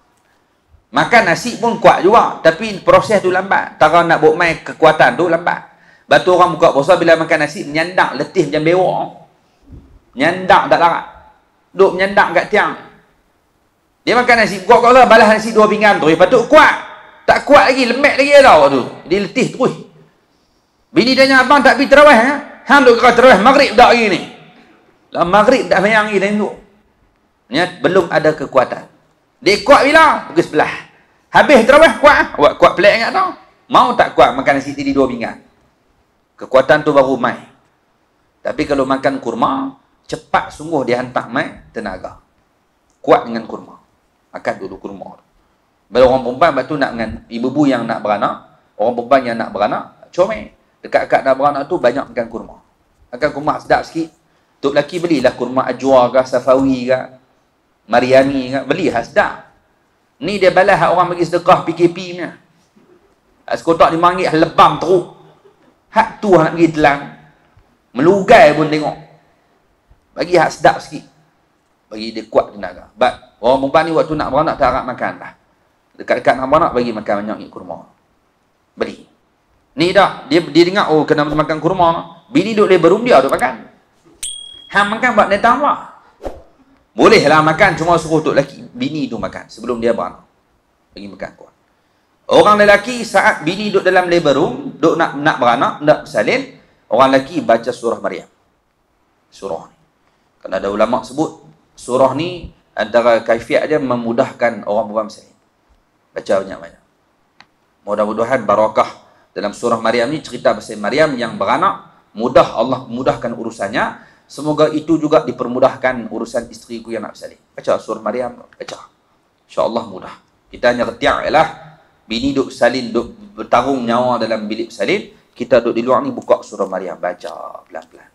makan nasi pun kuat juga tapi proses tu lambat tara nak buat main kekuatan tu lambat batu orang buka puasa bila makan nasi menyandak letih macam bewok nyandak tak larat duduk menyandak kat tiang dia makan nasi kuat kau lah balas nasi dua pinggan tu eh, patut kuat tak kuat lagi lemak lagi tau tu dia letih terus bini tanya abang tak pergi terawih ha? Eh? hang duduk kau terawih maghrib dah hari ni lah maghrib dah bayang lagi tu ni belum ada kekuatan dia kuat bila pergi sebelah habis terawih kuat eh? kuat, kuat pelik ingat tau mau tak kuat makan nasi tadi dua pinggan kekuatan tu baru mai tapi kalau makan kurma cepat sungguh dia hantar mai tenaga. Kuat dengan kurma. Akad dulu kurma. Bila orang perempuan batu nak dengan ibu bu yang nak beranak, orang perempuan yang nak beranak, comel. Dekat akad nak beranak tu banyak makan kurma. Akan kurma sedap sikit. Tok lelaki belilah kurma ajwa ke, safawi ke, mariani ke, beli lah sedap. Ni dia balas hak orang bagi sedekah PKP ni. Hak sekotak lima ringgit, lebam teruk. Hak tu nak pergi telang. Melugai pun tengok. Bagi hak sedap sikit. Bagi dia kuat tenaga. But, orang perempuan ni waktu nak beranak tak harap makan lah. Dekat-dekat nak beranak bagi makan banyak ni kurma. Beli. Ni dah, dia, dia dengar, oh kena makan kurma. Bini duduk dia berum dia, duduk makan. Hang makan buat dia tahu lah. Boleh lah makan, cuma suruh untuk lelaki bini tu makan sebelum dia beranak. Bagi makan kuat. Orang lelaki saat bini duduk dalam labor room, duduk nak, nak beranak, nak bersalin, orang lelaki baca surah Maryam. Surah ni. Kalau ada ulama sebut surah ni antara kaifiat dia memudahkan orang berpuasa muslim. Baca banyak-banyak. Mudah-mudahan barakah dalam surah Maryam ni cerita pasal Maryam yang beranak, mudah Allah mudahkan urusannya. Semoga itu juga dipermudahkan urusan isteri ku yang nak bersalin. Baca surah Maryam, baca. InsyaAllah mudah. Kita hanya ketiak ialah, bini duk salin, duk bertarung nyawa dalam bilik salin, kita duk di luar ni buka surah Maryam, baca pelan-pelan.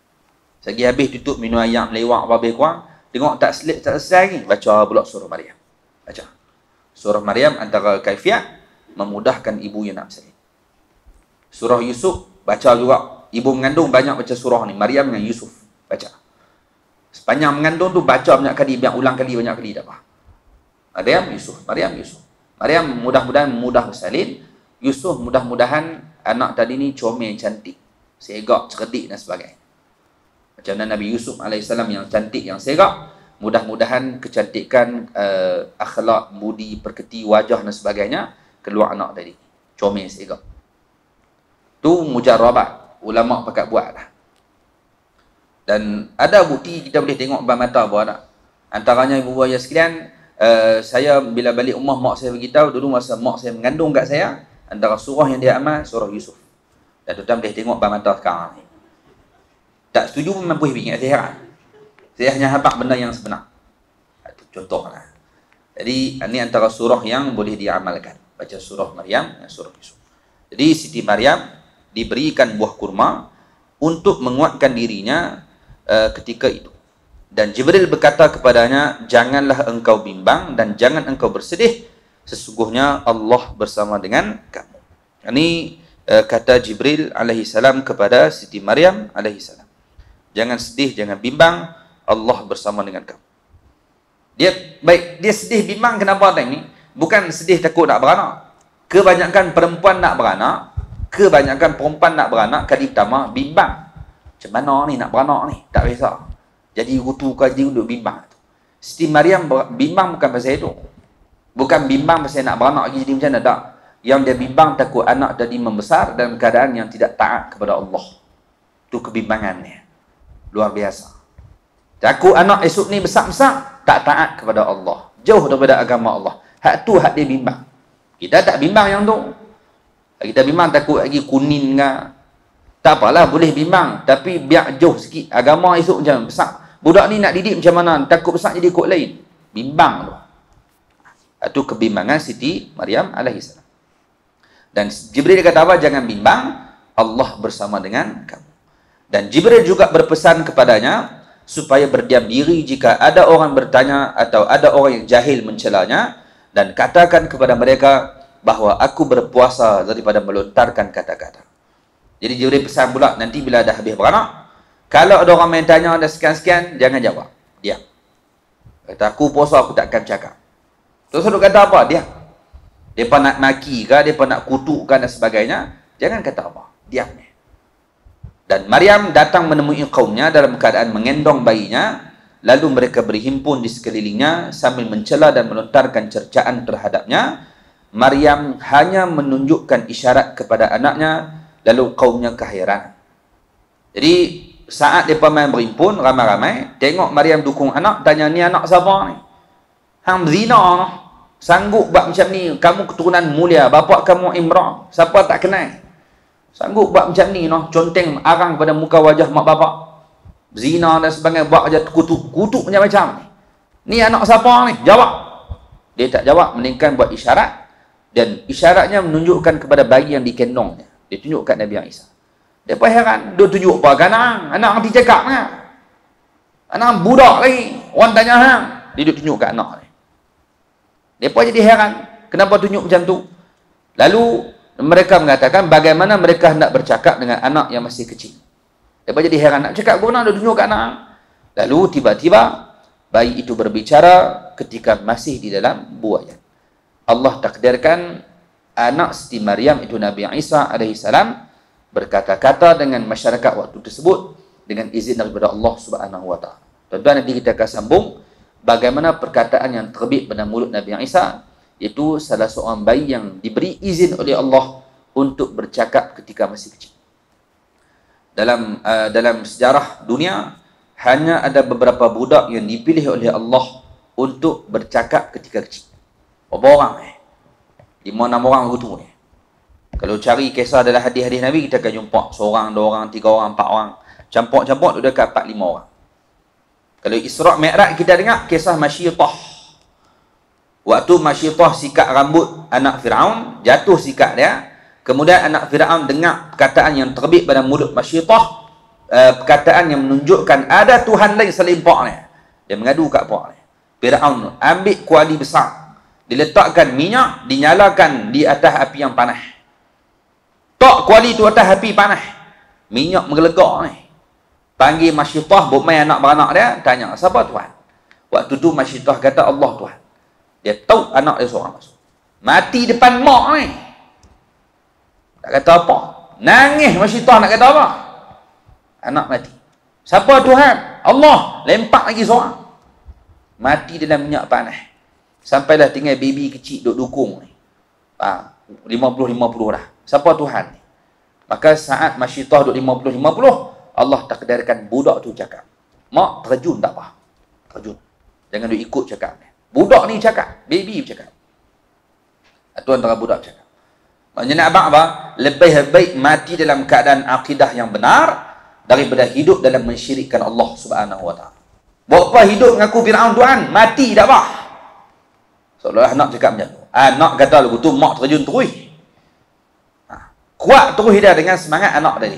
Sagi habis tutup minum ayam lewat apa habis kurang. Tengok tak selip tak selesai ni. Baca pula surah Maryam. Baca. Surah Maryam antara kaifiat memudahkan ibu yang nak bersalin. Surah Yusuf baca juga. Ibu mengandung banyak baca surah ni. Maryam dengan Yusuf. Baca. Sepanjang mengandung tu baca banyak kali. Banyak ulang kali banyak kali tak apa. Maryam Yusuf. Maryam Yusuf. Maryam mudah-mudahan mudah bersalin. Yusuf mudah-mudahan anak tadi ni comel cantik. Segak, cerdik dan sebagainya. Macam Nabi Yusuf AS yang cantik, yang serak. Mudah-mudahan kecantikan uh, akhlak, budi, perketi, wajah dan sebagainya keluar anak tadi. Comel serak. Tu mujarabat. Ulama pakat buat lah. Dan ada bukti kita boleh tengok bahan mata buat anak. Antaranya ibu bapa yang sekalian, uh, saya bila balik rumah mak saya beritahu, dulu masa mak saya mengandung kat saya, antara surah yang dia amal, surah Yusuf. Dan tuan-tuan boleh tengok bahan mata sekarang ni. Tak setuju pun mampu ingat saya heran. hanya habak benda yang sebenar. Itu contohlah. Jadi ini antara surah yang boleh diamalkan. Baca surah Maryam dan surah Yusuf. Jadi Siti Maryam diberikan buah kurma untuk menguatkan dirinya uh, ketika itu. Dan Jibril berkata kepadanya, janganlah engkau bimbang dan jangan engkau bersedih. Sesungguhnya Allah bersama dengan kamu. Ini uh, kata Jibril alaihissalam kepada Siti Maryam alaihissalam jangan sedih, jangan bimbang, Allah bersama dengan kamu. Dia baik, dia sedih bimbang kenapa tadi ni? Bukan sedih takut nak beranak. Kebanyakan perempuan nak beranak, kebanyakan perempuan nak beranak kali pertama bimbang. Macam mana ni nak beranak ni? Tak biasa. Jadi rutu kaji untuk bimbang. Siti Mariam bimbang bukan pasal itu. Bukan bimbang pasal nak beranak lagi jadi macam mana tak? Yang dia bimbang takut anak tadi membesar dalam keadaan yang tidak taat kepada Allah. Itu kebimbangannya luar biasa. Aku anak esok ni besar-besar, tak taat kepada Allah. Jauh daripada agama Allah. Hak tu hak dia bimbang. Kita tak bimbang yang tu. Kita bimbang takut lagi kuning dengan. Tak apalah, boleh bimbang. Tapi biar jauh sikit. Agama esok macam besar. Budak ni nak didik macam mana? Takut besar jadi ikut lain. Bimbang tu. Itu kebimbangan Siti Maryam alaihissalam. Dan Jibril kata apa? Jangan bimbang. Allah bersama dengan kamu. Dan Jibril juga berpesan kepadanya supaya berdiam diri jika ada orang bertanya atau ada orang yang jahil mencelanya dan katakan kepada mereka bahawa aku berpuasa daripada melontarkan kata-kata. Jadi Jibril pesan pula nanti bila dah habis beranak, kalau ada orang main tanya ada sekian-sekian, jangan jawab. Dia. Kata aku puasa, aku tak akan cakap. Terus dia kata apa? Dia. Dia nak maki dia dia nak kutukkan dan sebagainya, jangan kata apa. dia. ni dan Maryam datang menemui kaumnya dalam keadaan mengendong bayinya lalu mereka berhimpun di sekelilingnya sambil mencela dan melontarkan cercaan terhadapnya Maryam hanya menunjukkan isyarat kepada anaknya lalu kaumnya keheran jadi saat mereka main berhimpun ramai-ramai tengok Maryam dukung anak tanya ni anak siapa ni hang zina sanggup buat macam ni kamu keturunan mulia bapak kamu Imran siapa tak kenal Sanggup buat macam ni noh, conteng arang pada muka wajah mak bapak. Zina dan sebagainya buat aja kutuk kutuk macam-macam. Ni anak siapa ni? Jawab. Dia tak jawab, melainkan buat isyarat dan isyaratnya menunjukkan kepada bayi yang dikendongnya. Dia tunjukkan Nabi Isa. Dia pun heran, dia tunjuk apa kanan? Anak nanti cakap kan? Anak budak lagi. Orang tanya hang. Dia duduk tunjuk kat anak ni. Dia pun jadi heran. Kenapa tunjuk macam tu? Lalu, mereka mengatakan bagaimana mereka hendak bercakap dengan anak yang masih kecil. Dia jadi heran nak cakap guna dia tunjuk anak. Lalu tiba-tiba bayi itu berbicara ketika masih di dalam buahnya. Allah takdirkan anak Siti Maryam itu Nabi Isa alaihi salam berkata-kata dengan masyarakat waktu tersebut dengan izin daripada Allah Subhanahu wa taala. Tuan-tuan nanti kita akan sambung bagaimana perkataan yang terbit pada mulut Nabi Isa itu salah seorang bayi yang diberi izin oleh Allah untuk bercakap ketika masih kecil. Dalam uh, dalam sejarah dunia hanya ada beberapa budak yang dipilih oleh Allah untuk bercakap ketika kecil. Berapa orang eh? Lima enam orang begitu Eh? Kalau cari kisah dalam hadis-hadis Nabi kita akan jumpa seorang, dua orang, tiga orang, empat orang. Campur-campur sudah dekat empat lima orang. Kalau Isra' Mi'raj kita dengar kisah Masyidah. Waktu masyitah sikat rambut anak Fir'aun, jatuh sikat dia. Kemudian anak Fir'aun dengar perkataan yang terbit pada mulut masyitah. Uh, eh, perkataan yang menunjukkan ada Tuhan lain selain pak ni. Dia mengadu kat pak ni. Fir'aun ambil kuali besar. Diletakkan minyak, dinyalakan di atas api yang panas. Tak kuali tu atas api panas. Minyak menggelegak ni. Panggil masyitah, bukmai anak anak dia, tanya, siapa Tuhan? Waktu tu masyitah kata, Allah Tuhan dia tahu anak dia seorang masuk mati depan mak ni tak kata apa nangis masih tuan nak kata apa anak mati siapa Tuhan? Allah lempak lagi seorang mati dalam minyak panas sampailah tinggal baby kecil duduk dukung ni Faham? 50-50 lah siapa Tuhan ni maka saat masyidah duduk lima puluh Allah takdirkan budak tu cakap mak terjun tak apa terjun jangan duduk ikut cakap ni Budak ni cakap, baby cakap. Ah, tu antara budak cakap. Maksudnya nak abang apa? Lebih baik mati dalam keadaan akidah yang benar daripada hidup dalam mensyirikkan Allah Subhanahu wa taala. Buat apa hidup dengan aku Firaun tuan? Mati dak apa? seolah anak cakap macam tu. Anak ah, kata lagu tu mak terjun terus. Ha. Kuat terus dia dengan semangat anak tadi.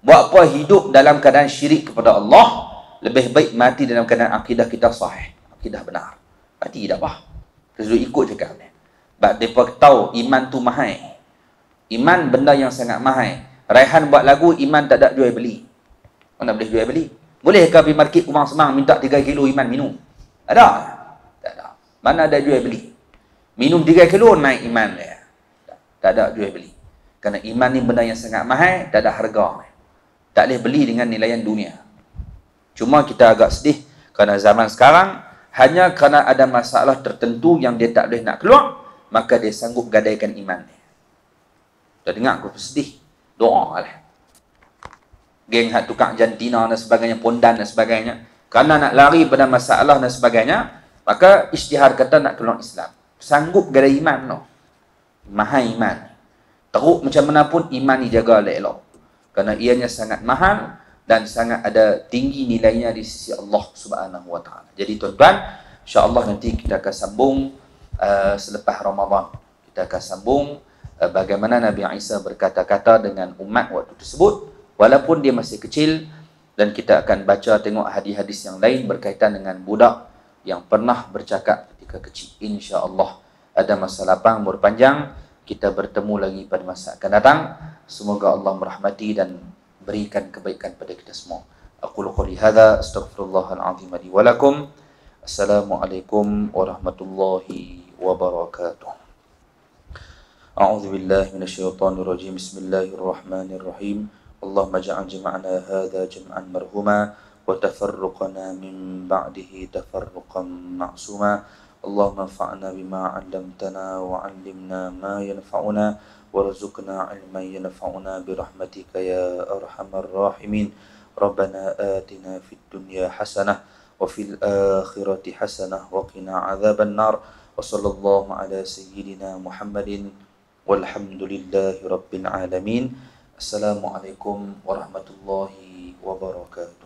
Buat apa hidup dalam keadaan syirik kepada Allah? Lebih baik mati dalam keadaan akidah kita sahih. Akidah benar. Mati tak apa. Kita ikut je ni. Sebab mereka tahu iman tu mahal. Iman benda yang sangat mahal. Raihan buat lagu, iman tak ada jual beli. Mana boleh jual beli? Boleh ke pergi market Kumang Semang minta 3 kilo iman minum? Ada? Tak ada. Mana ada jual beli? Minum 3 kilo naik iman dia. Tak, tak ada jual beli. Kerana iman ni benda yang sangat mahal, tak ada harga. Tak boleh beli dengan nilaian dunia. Cuma kita agak sedih kerana zaman sekarang, hanya kerana ada masalah tertentu yang dia tak boleh nak keluar, maka dia sanggup gadaikan iman dia. Tuan dengar aku sedih. Doa lah. Geng hak tukang jantina dan sebagainya, pondan dan sebagainya. Kerana nak lari pada masalah dan sebagainya, maka isytihar kata nak keluar Islam. Sanggup gadai iman no. Maha iman. Teruk macam mana pun iman dijaga oleh Allah. Kerana ianya sangat mahal, dan sangat ada tinggi nilainya di sisi Allah Subhanahu Wataala. Jadi tuan-tuan, insya-Allah nanti kita akan sambung uh, selepas Ramadan. Kita akan sambung uh, bagaimana Nabi Isa berkata-kata dengan umat waktu tersebut walaupun dia masih kecil dan kita akan baca tengok hadis-hadis yang lain berkaitan dengan budak yang pernah bercakap ketika kecil. Insya-Allah ada masa lapang berpanjang kita bertemu lagi pada masa akan datang. Semoga Allah merahmati dan berikan kebaikan pada kita semua. Aku lakukan hada. Astagfirullahaladzim li walakum. Assalamualaikum warahmatullahi wabarakatuh. أعوذ بالله من الشيطان الرجيم بسم الله الرحمن الرحيم اللهم اجعل جمعنا هذا جمعا مرهما وتفرقنا من بعده تفرقا معصوما اللهم انفعنا بما علمتنا وعلمنا ما ينفعنا ورزقنا علما ينفعنا برحمتك يا أرحم الراحمين ربنا آتنا في الدنيا حسنة وفي الآخرة حسنة وقنا عذاب النار وصلى الله على سيدنا محمد والحمد لله رب العالمين السلام عليكم ورحمة الله وبركاته